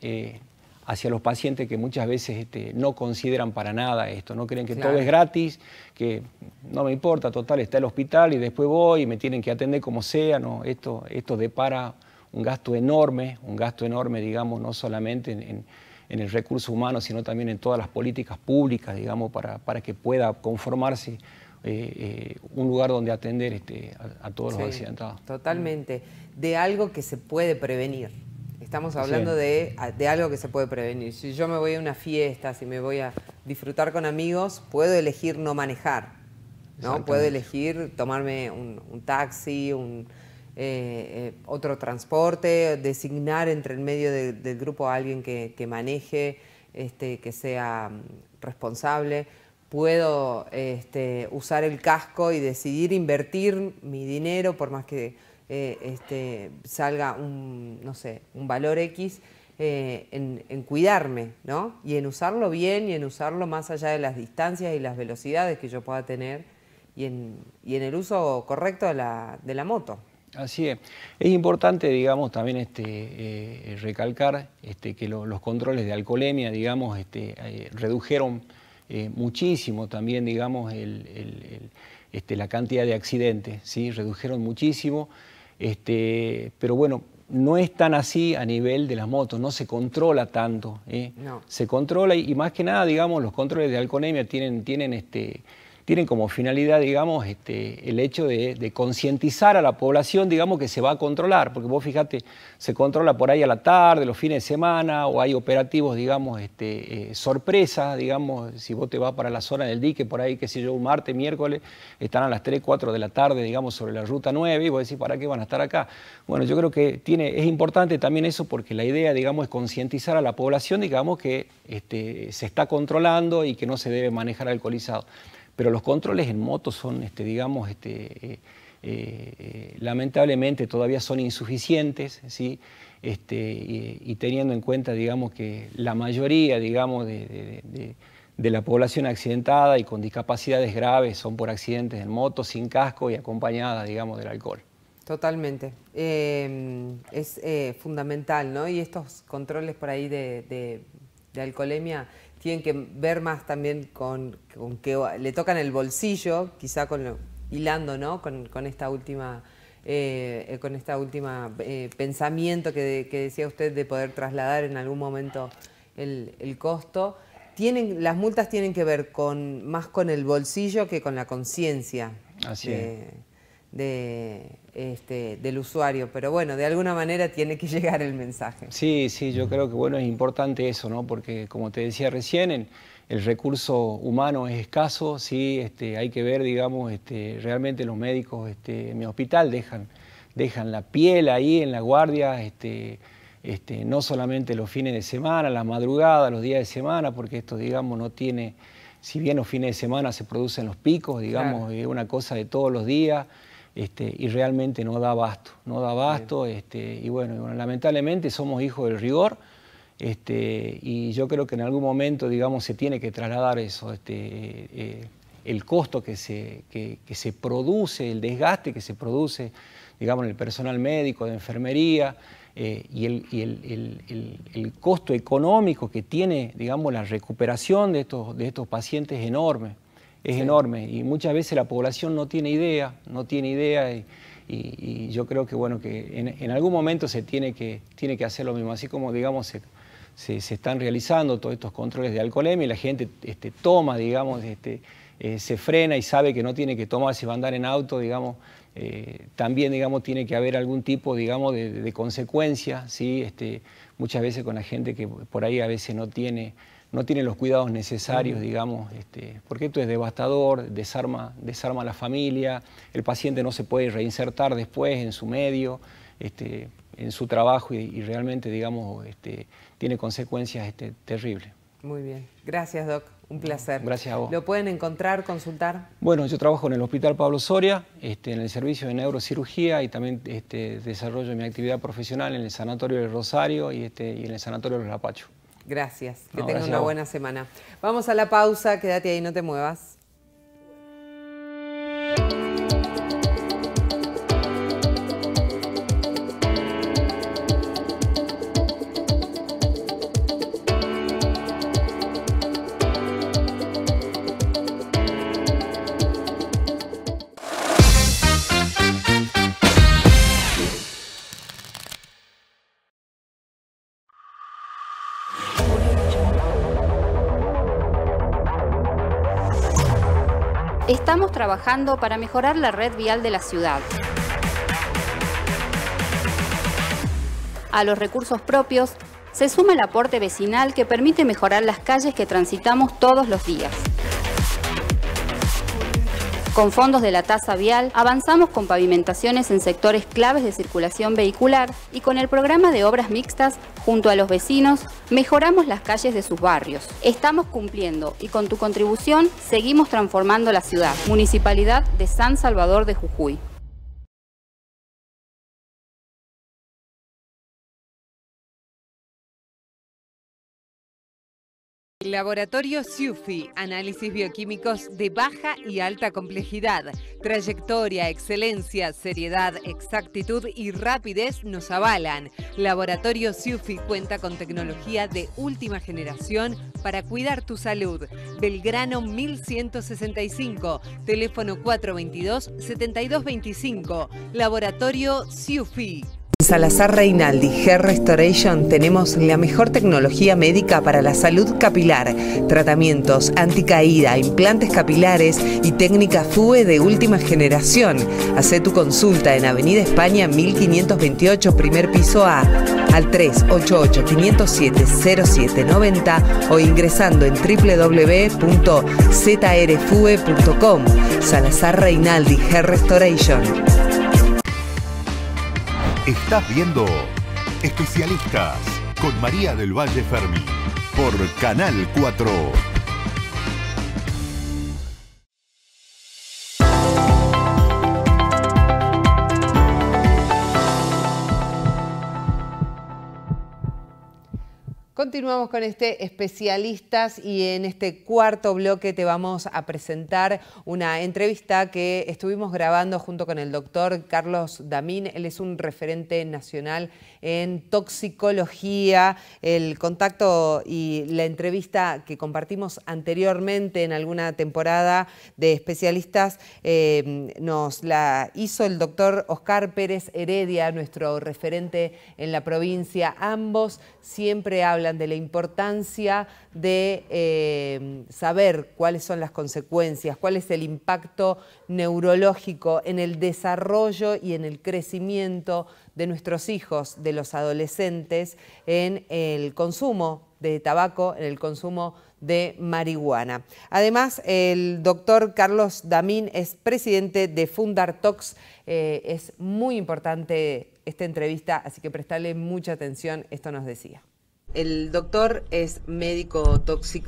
hacia los pacientes que muchas veces este, no consideran para nada esto, no creen que todo es gratis, que no me importa, total, está el hospital y después voy y me tienen que atender como sea, no, esto, esto depara un gasto enorme, un gasto enorme, digamos, no solamente en, el recurso humano, sino también en todas las políticas públicas, digamos, para, que pueda conformarse eh, eh, un lugar donde atender este, a, todos los accidentados. Totalmente, de algo que se puede prevenir. Estamos hablando de, algo que se puede prevenir. Si yo me voy a una fiesta, si me voy a disfrutar con amigos, puedo elegir no manejar. ¿no? Puedo elegir tomarme un, taxi, un, eh, eh, otro transporte, designar entre el medio del grupo a alguien que, maneje, este, que sea mm, responsable puedo este, usar el casco y decidir invertir mi dinero, por más que eh, este, salga un, no sé, un valor X eh, en, cuidarme, ¿no? Y en usarlo bien y en usarlo más allá de las distancias y las velocidades que yo pueda tener y en, y en el uso correcto de la, moto. Así es. Es importante, digamos, también este, eh, recalcar este, que los controles de alcoholemia, digamos, redujeron muchísimo también, digamos, la cantidad de accidentes, ¿sí? Redujeron muchísimo. Este, pero bueno, no es tan así a nivel de las motos, no se controla tanto. ¿eh? Se controla y, más que nada, digamos, los controles de alconemia tienen, tienen este, tienen como finalidad, digamos, este, el hecho de, concientizar a la población, digamos, que se va a controlar, porque vos fíjate, se controla por ahí a la tarde, los fines de semana, o hay operativos, digamos, este, eh, sorpresas, digamos, si vos te vas para la zona del dique, por ahí, qué sé yo, un martes, miércoles, están a las 3, 4 de la tarde, digamos, sobre la ruta 9, y vos decís, ¿para qué van a estar acá? Bueno, yo creo que tiene, es importante también eso porque la idea, digamos, es concientizar a la población, digamos, que este, se está controlando y que no se debe manejar alcoholizado. Pero los controles en moto son, este, digamos, este, eh, eh, lamentablemente todavía son insuficientes, ¿sí? Este, y, teniendo en cuenta, digamos, que la mayoría, digamos, de, la población accidentada y con discapacidades graves son por accidentes en moto, sin casco y acompañada, digamos, del alcohol. Totalmente. Eh, es fundamental, ¿no? Y estos controles por ahí de alcoholemia tienen que ver más también con, que le tocan el bolsillo, quizá con hilando, ¿no? Con, esta última... con esta última eh, eh, pensamiento que, decía usted de poder trasladar en algún momento el, costo. Tienen, las multas tienen que ver con más con el bolsillo que con la conciencia de, este, del usuario, pero bueno, de alguna manera tiene que llegar el mensaje. Sí, sí, yo creo que bueno, es importante eso, ¿no? Porque como te decía recién, el, recurso humano es escaso, sí, este, hay que ver, digamos, este, realmente los médicos en mi hospital dejan, dejan la piel ahí en la guardia, no solamente los fines de semana, las madrugadas, los días de semana, porque esto, digamos, no tiene, si bien los fines de semana se producen los picos, digamos, es una cosa de todos los días. Este, y realmente no da abasto, no da abasto, este, y bueno, lamentablemente somos hijos del rigor, este, y yo creo que en algún momento, digamos, se tiene que trasladar eso, eh, el costo que se, se produce, el desgaste que se produce, digamos, en el personal médico, de enfermería, eh, y, el, costo económico que tiene, digamos, la recuperación de estos, de estos pacientes es enorme es enorme y muchas veces la población no tiene idea, no tiene idea y, yo creo que bueno que en, algún momento se tiene que, tiene que hacer lo mismo, así como digamos se, están realizando todos estos controles de alcoholemia y la gente este, toma, digamos, este, eh, se frena y sabe que no tiene que tomar si va a andar en auto, digamos, eh, también digamos, tiene que haber algún tipo digamos, de, consecuencia, ¿sí? Este, muchas veces con la gente que por ahí a veces no tiene no tiene los cuidados necesarios, digamos, este, porque esto es devastador, desarma, desarma a la familia, el paciente no se puede reinsertar después en su medio, este, en su trabajo y, realmente, digamos, este, tiene consecuencias terribles. Muy bien, gracias Doc, un placer. Gracias a vos. ¿Lo pueden encontrar, consultar? Bueno, yo trabajo en el Hospital Pablo Soria, en el servicio de neurocirugía y también desarrollo mi actividad profesional en el Sanatorio del Rosario y, y en el Sanatorio de los Lapachos. Gracias, que tenga una buena semana. Vamos a la pausa, quédate ahí, no te muevas. trabajando para mejorar la red vial de la ciudad. A los recursos propios se suma el aporte vecinal que permite mejorar las calles que transitamos todos los días. Con fondos de la tasa vial avanzamos con pavimentaciones en sectores claves de circulación vehicular y con el programa de obras mixtas junto a los vecinos mejoramos las calles de sus barrios. Estamos cumpliendo y con tu contribución seguimos transformando la ciudad. Municipalidad de San Salvador de Jujuy. Laboratorio SUFI, análisis bioquímicos de baja y alta complejidad. Trayectoria, excelencia, seriedad, exactitud y rapidez nos avalan. Laboratorio SUFI cuenta con tecnología de última generación para cuidar tu salud. Belgrano 1165, teléfono 422-7225, Laboratorio SUFI. Salazar Reinaldi Hair Restoration tenemos la mejor tecnología médica para la salud capilar, tratamientos anticaída, implantes capilares y técnica FUE de última generación. Hacé tu consulta en Avenida España 1528, primer piso A, al 388-507-0790 o ingresando en www.zrfue.com. Salazar Reinaldi Hair Restoration. Estás viendo Especialistas con María del Valle Fermi por Canal 4. Continuamos con este especialistas y en este cuarto bloque te vamos a presentar una entrevista que estuvimos grabando junto con el doctor Carlos Damín. Él es un referente nacional en toxicología, el contacto y la entrevista que compartimos anteriormente en alguna temporada de especialistas eh, nos la hizo el doctor Oscar Pérez Heredia, nuestro referente en la provincia. Ambos siempre hablan de la importancia de eh, saber cuáles son las consecuencias, cuál es el impacto neurológico en el desarrollo y en el crecimiento de nuestros hijos, de los adolescentes, en el consumo de tabaco, en el consumo de marihuana. Además, el doctor Carlos Damín es presidente de Fundartox. Eh, es muy importante esta entrevista, así que prestarle mucha atención, esto nos decía. El doctor es médico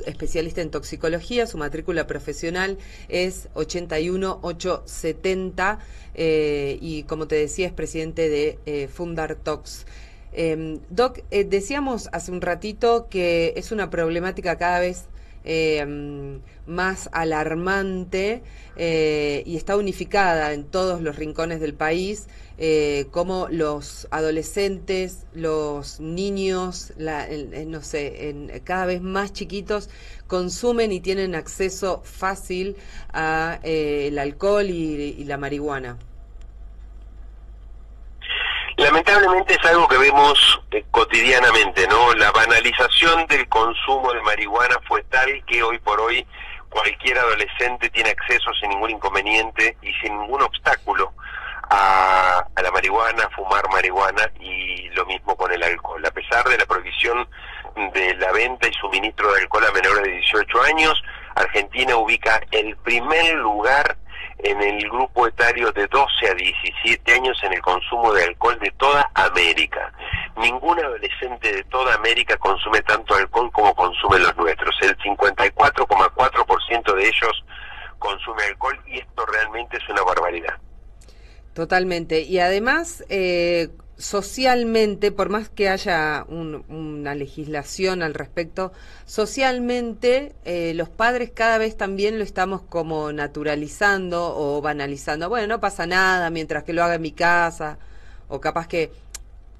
especialista en toxicología, su matrícula profesional es 81870 eh, y como te decía es presidente de eh, Fundartox. Em, doc, eh, decíamos hace un ratito que es una problemática cada vez Em, más alarmante eh, y está unificada en todos los rincones del país, eh, como los adolescentes, los niños, eh, no sé, cada vez más chiquitos, consumen y tienen acceso fácil al alcohol y la marihuana. Lamentablemente es algo que vemos eh, cotidianamente, ¿no? La banalización del consumo de marihuana fue tal que hoy por hoy cualquier adolescente tiene acceso sin ningún inconveniente y sin ningún obstáculo a, la marihuana, fumar marihuana y lo mismo con el alcohol. A pesar de la prohibición de la venta y suministro de alcohol a menores de 18 años, Argentina ubica el primer lugar en el grupo etario de 12 a 17 años en el consumo de alcohol de toda América. Ningún adolescente de toda América consume tanto alcohol como consumen los nuestros. El 54,4% de ellos consume alcohol y esto realmente es una barbaridad. Totalmente. Y además, eh, socialmente, por más que haya una legislación al respecto, socialmente eh, los padres cada vez también lo estamos como naturalizando o banalizando. Bueno, no pasa nada mientras que lo haga en mi casa, o capaz que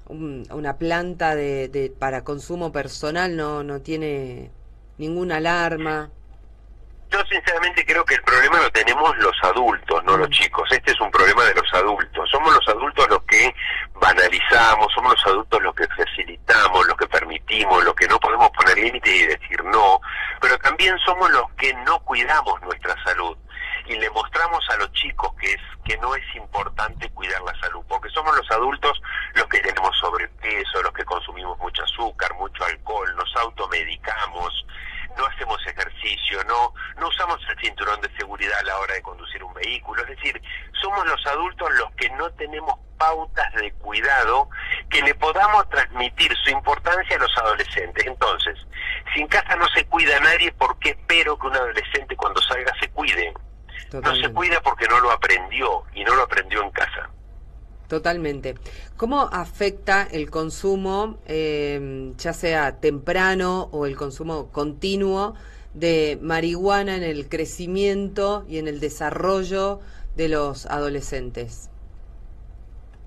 una planta de, de, para consumo personal no tiene ninguna alarma. Yo sinceramente creo que el problema lo tenemos los adultos, no los mm. chicos. Este es un problema de los adultos. Somos los adultos los que banalizamos, somos los adultos los que facilitamos, los que permitimos, los que no podemos poner límite y decir no, pero también somos los que no cuidamos nuestra salud y le mostramos a los chicos que es que no es importante cuidar la salud, porque somos los adultos los que tenemos sobrepeso, los que consumimos mucho azúcar, mucho alcohol, nos automedicamos no hacemos ejercicio, no, no usamos el cinturón de seguridad a la hora de conducir un vehículo. Es decir, somos los adultos los que no tenemos pautas de cuidado que le podamos transmitir su importancia a los adolescentes. Entonces, si en casa no se cuida nadie, ¿por qué espero que un adolescente cuando salga se cuide? No se cuida porque no lo aprendió y no lo aprendió en casa. Totalmente. ¿Cómo afecta el consumo, em, ya sea temprano o el consumo continuo, de marihuana en el crecimiento y en el desarrollo de los adolescentes?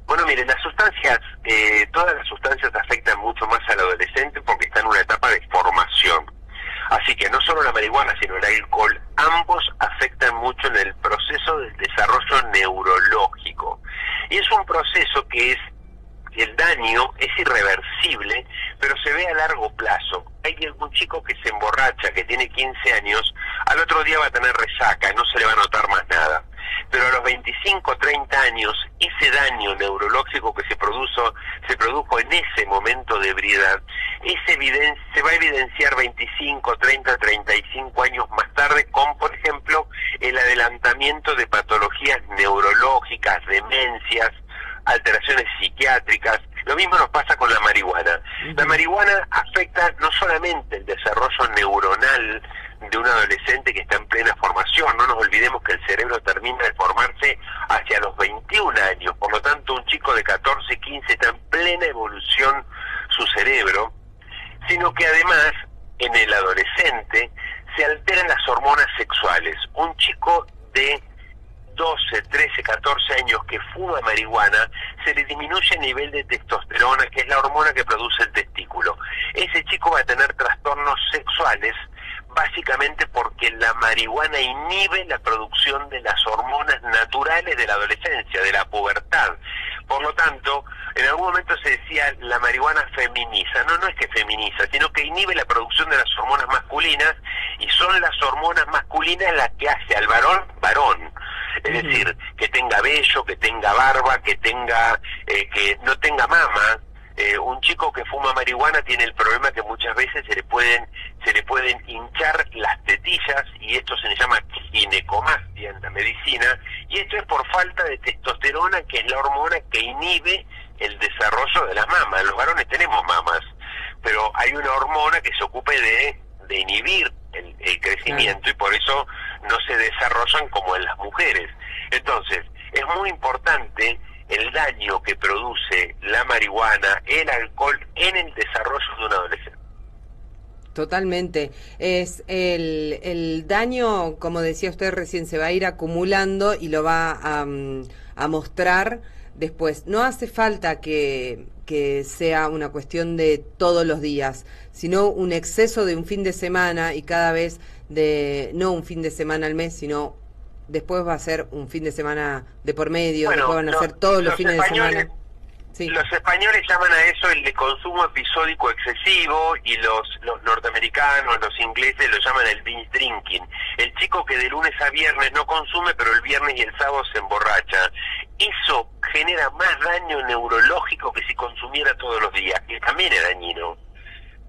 Bueno, miren, las sustancias, eh, todas las sustancias afectan mucho más al adolescente porque está en una etapa de formación. Así que no solo la marihuana, sino el alcohol, ambos afectan mucho en el proceso del desarrollo neurológico. Y es un proceso que es, el daño es irreversible, pero se ve a largo plazo hay un chico que se emborracha, que tiene 15 años, al otro día va a tener resaca, no se le va a notar más nada. Pero a los 25, 30 años, ese daño neurológico que se produjo, se produjo en ese momento de ebriedad, se va a evidenciar 25, 30, 35 años más tarde con, por ejemplo, el adelantamiento de patologías neurológicas, demencias, alteraciones psiquiátricas, lo mismo nos pasa con la marihuana. La marihuana afecta no solamente el desarrollo neuronal de un adolescente que está en plena formación, no nos olvidemos que el cerebro termina de formarse hacia los 21 años, por lo tanto un chico de 14, 15 está en plena evolución su cerebro, sino que además en el adolescente se alteran las hormonas sexuales. Un chico de 12, 13, 14 años que fuma marihuana, se le disminuye el nivel de testosterona, que es la hormona que produce el testículo. Ese chico va a tener trastornos sexuales básicamente porque la marihuana inhibe la producción de las hormonas naturales de la adolescencia, de la pubertad. Por lo tanto, en algún momento se decía la marihuana feminiza. No, no es que feminiza, sino que inhibe la producción de las hormonas masculinas y son las hormonas masculinas las que hace al varón varón. Es decir, que tenga vello, que tenga barba, que tenga eh, que no tenga mama. Eh, un chico que fuma marihuana tiene el problema que muchas veces se le pueden se le pueden hinchar las tetillas y esto se le llama ginecomastia en la medicina y esto es por falta de testosterona que es la hormona que inhibe el desarrollo de las mamas. Los varones tenemos mamas, pero hay una hormona que se ocupe de, inhibir el, crecimiento y por eso no se desarrollan como en las mujeres. Entonces, es muy importante el daño que produce la marihuana, el alcohol en el desarrollo de un adolescente. Totalmente. Es el, daño, como decía usted recién, se va a ir acumulando y lo va a, mm, a mostrar Después, no hace falta que, sea una cuestión de todos los días, sino un exceso de un fin de semana y cada vez de, no un fin de semana al mes, sino después va a ser un fin de semana de por medio, después van a ser todos los, fines de semana. Los españoles llaman a eso el de consumo episódico excesivo y los, los norteamericanos, los ingleses lo llaman el binge drinking. El chico que de lunes a viernes no consume, pero el viernes y el sábado se emborracha. Eso genera más daño neurológico que si consumiera todos los días, que también es dañino.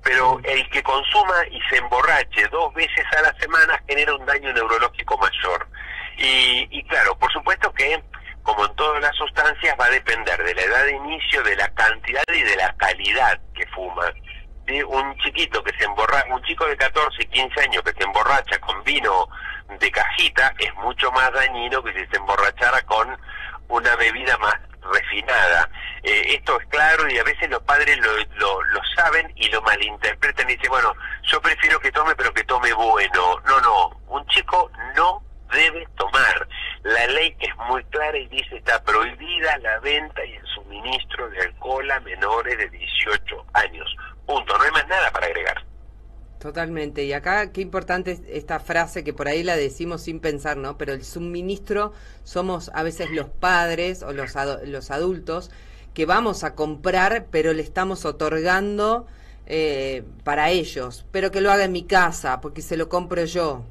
Pero el que consuma y se emborrache dos veces a la semana genera un daño neurológico mayor. Y, y claro, por supuesto que como en todas las sustancias, va a depender de la edad de inicio, de la cantidad y de la calidad que fuma. Un chiquito que se emborracha, un chico de 14, 15 años que se emborracha con vino de cajita es mucho más dañino que si se emborrachara con una bebida más refinada. Eh, esto es claro y a veces los padres lo, lo, saben y lo malinterpretan y dicen, bueno, yo prefiero que tome pero que tome bueno. No, no, un chico no debe tomar. La ley que es muy clara y dice está prohibida la venta y el suministro de alcohol a menores de 18 años. Punto, no hay más nada para agregar. Totalmente, y acá qué importante esta frase que por ahí la decimos sin pensar, ¿no? Pero el suministro somos a veces los padres o los, los adultos que vamos a comprar, pero le estamos otorgando eh, para ellos, pero que lo haga en mi casa, porque se lo compro yo.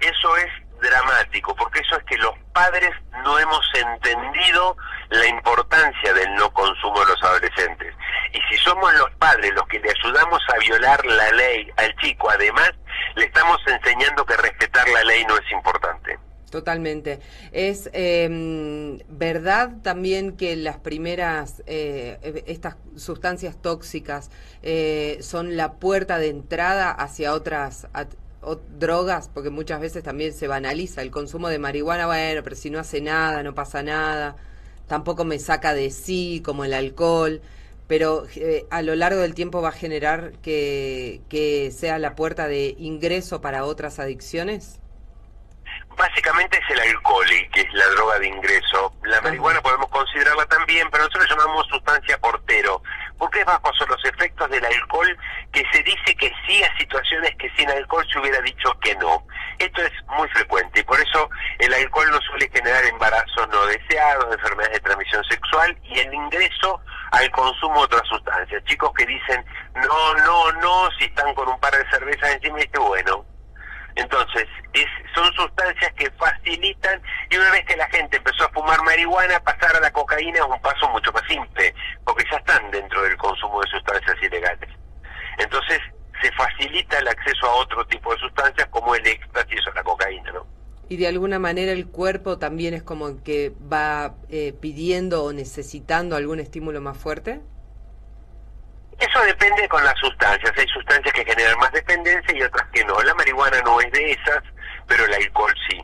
Eso es dramático, porque eso es que los padres no hemos entendido la importancia del no consumo de los adolescentes. Y si somos los padres los que le ayudamos a violar la ley al chico, además, le estamos enseñando que respetar la ley no es importante. Totalmente. Es em, verdad también que las primeras, eh, estas sustancias tóxicas eh, son la puerta de entrada hacia otras o, drogas, porque muchas veces también se banaliza el consumo de marihuana, bueno, pero si no hace nada, no pasa nada, tampoco me saca de sí, como el alcohol, pero eh, a lo largo del tiempo va a generar que, que sea la puerta de ingreso para otras adicciones. Básicamente es el alcohol y que es la droga de ingreso. La marihuana podemos considerarla también, pero nosotros llamamos sustancia portero, porque es bajo? Son los efectos del alcohol que se dice que sí a situaciones que sin alcohol se hubiera dicho que no. Esto es muy frecuente y por eso el alcohol no suele generar embarazos no deseados, enfermedades de transmisión sexual y el ingreso al consumo de otras sustancias. Chicos que dicen, no, no, no, si están con un par de cervezas encima, y qué bueno, entonces, son sustancias que facilitan y una vez que la gente empezó a fumar marihuana, pasar a la cocaína es un paso mucho más simple, porque ya están dentro del consumo de sustancias ilegales. Entonces, se facilita el acceso a otro tipo de sustancias como el éxtasis o la cocaína, ¿no? Y de alguna manera el cuerpo también es como que va eh, pidiendo o necesitando algún estímulo más fuerte. Eso depende con las sustancias. Hay sustancias que generan más dependencia y otras que no. La marihuana no es de esas, pero el alcohol sí.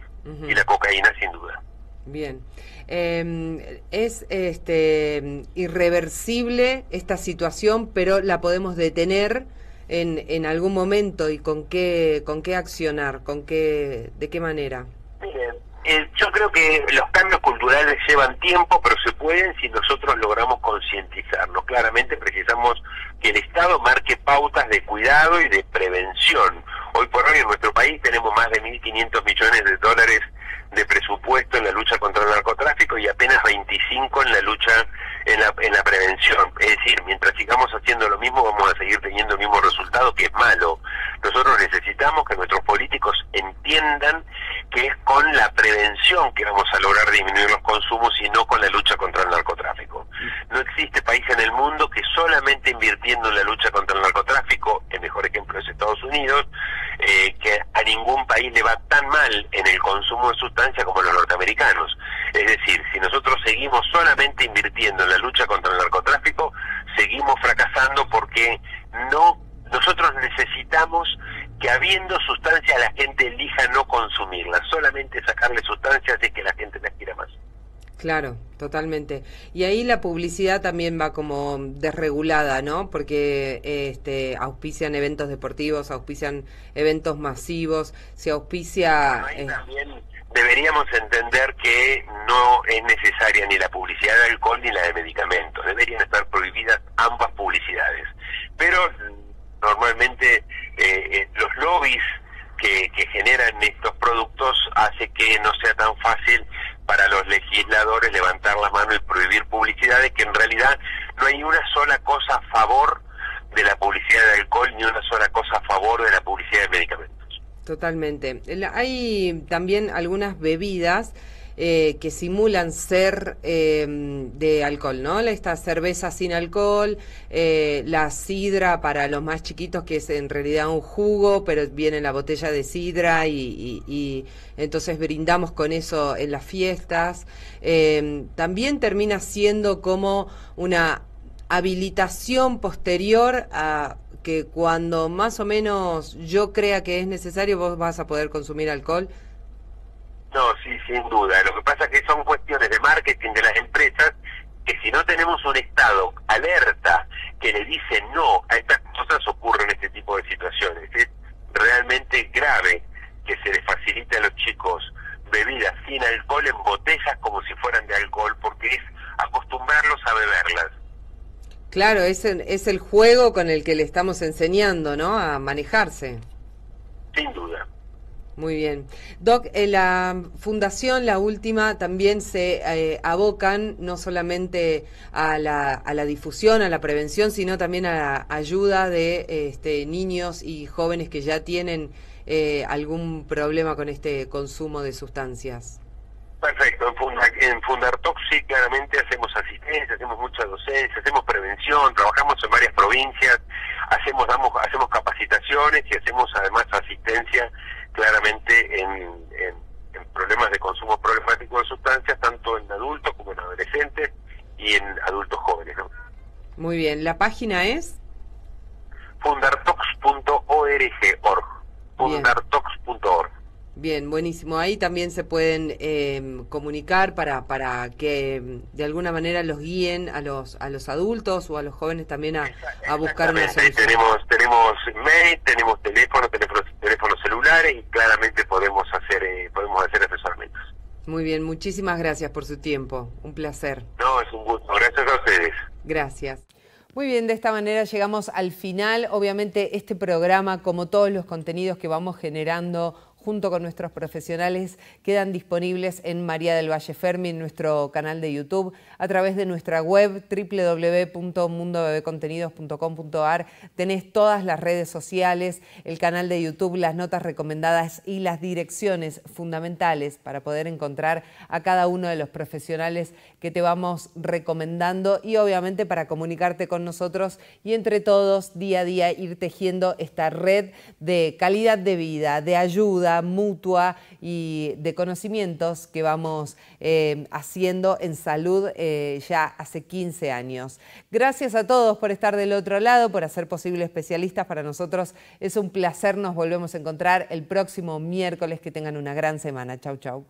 Y la cocaína sin duda. Bien. Em, es este, irreversible esta situación, pero la podemos detener en, en algún momento y con qué, con qué accionar, con qué, de qué manera. Mire, eh, yo creo que los cambios culturales llevan tiempo, pero se pueden si nosotros logramos concientizarnos. Claramente precisamos el Estado marque pautas de cuidado y de prevención. Hoy por hoy en nuestro país tenemos más de 1.500 millones de dólares de presupuesto en la lucha contra el narcotráfico y apenas 25 en la lucha en la, en la prevención. Es decir, mientras sigamos haciendo lo mismo, vamos a seguir teniendo el mismo resultado, que es malo. Nosotros necesitamos que nuestros políticos entiendan que es con la prevención que vamos a lograr disminuir los consumos y no con la lucha contra el narcotráfico. No existe país en el mundo que solamente invirtiendo en la lucha contra el narcotráfico, el mejor ejemplo es Estados Unidos, eh, que a ningún país le va tan mal en el consumo de sustancias como los norteamericanos. Es decir, si nosotros seguimos solamente invirtiendo en la lucha contra el narcotráfico, seguimos fracasando porque no nosotros necesitamos que habiendo sustancia la gente elija no consumirla, solamente sacarle sustancias es que la gente las quiera más. Claro, totalmente. Y ahí la publicidad también va como desregulada, ¿no? Porque este, auspician eventos deportivos, auspician eventos masivos, se auspicia... Eh, deberíamos entender que no es necesaria ni la publicidad de alcohol ni la de medicamentos. Deberían estar prohibidas ambas publicidades. Pero normalmente eh, eh, los lobbies que, que, generan estos productos hace que no sea tan fácil para los legisladores levantar la mano y prohibir publicidades que en realidad no hay una sola cosa a favor de la publicidad de alcohol ni una sola cosa a favor de la publicidad de medicamentos. Totalmente. Hay también algunas bebidas eh, que simulan ser em, de alcohol, ¿no? Esta cerveza sin alcohol, eh, la sidra para los más chiquitos, que es en realidad un jugo, pero viene la botella de sidra y, y entonces brindamos con eso en las fiestas. Em, también termina siendo como una habilitación posterior a que cuando más o menos yo crea que es necesario vos vas a poder consumir alcohol? No, sí, sin duda. Lo que pasa es que son cuestiones de marketing de las empresas que si no tenemos un Estado alerta que le dice no a estas cosas ocurren este tipo de situaciones. Es realmente grave que se les facilite a los chicos bebidas sin alcohol en botellas como si fueran de alcohol porque es acostumbrarlos a beberlas. Claro, es, es el juego con el que le estamos enseñando, ¿no? A manejarse. Sin duda. Muy bien. Doc, la fundación, la última, también se eh, abocan no solamente a la, difusión, a la prevención, sino también a la ayuda de este, niños y jóvenes que ya tienen eh, algún problema con este consumo de sustancias. Perfecto, en Fundartox sí claramente hacemos asistencia, hacemos mucha docencia, hacemos prevención, trabajamos en varias provincias, hacemos damos, hacemos capacitaciones y hacemos además asistencia claramente en, problemas de consumo problemático de sustancias, tanto en adultos como en adolescentes y en adultos jóvenes. Muy bien, ¿la página es? fundartox.org, fundartox.org. Bien, buenísimo. Ahí también se pueden eh, comunicar para, para que de alguna manera los guíen a los a los adultos o a los jóvenes también a, buscar una solución. Tenemos, tenemos mail, tenemos teléfono, teléfonos, teléfonos celulares y claramente podemos hacer eh, podemos hacer asesoramientos. Muy bien, muchísimas gracias por su tiempo. Un placer. No, es un gusto. Gracias a ustedes. Gracias. Muy bien, de esta manera llegamos al final. Obviamente este programa, como todos los contenidos que vamos generando junto con nuestros profesionales quedan disponibles en María del Valle Fermi, en nuestro canal de YouTube, a través de nuestra web www.mundobebecontenidos.com.ar. Tenés todas las redes sociales, el canal de YouTube, las notas recomendadas y las direcciones fundamentales para poder encontrar a cada uno de los profesionales que te vamos recomendando y obviamente para comunicarte con nosotros y entre todos día a día ir tejiendo esta red de calidad de vida, de ayuda, mutua y de conocimientos que vamos eh, haciendo en salud eh, ya hace 15 años. Gracias a todos por estar del otro lado, por hacer posible especialistas. Para nosotros es un placer. Nos volvemos a encontrar el próximo miércoles. Que tengan una gran semana. Chau, chau.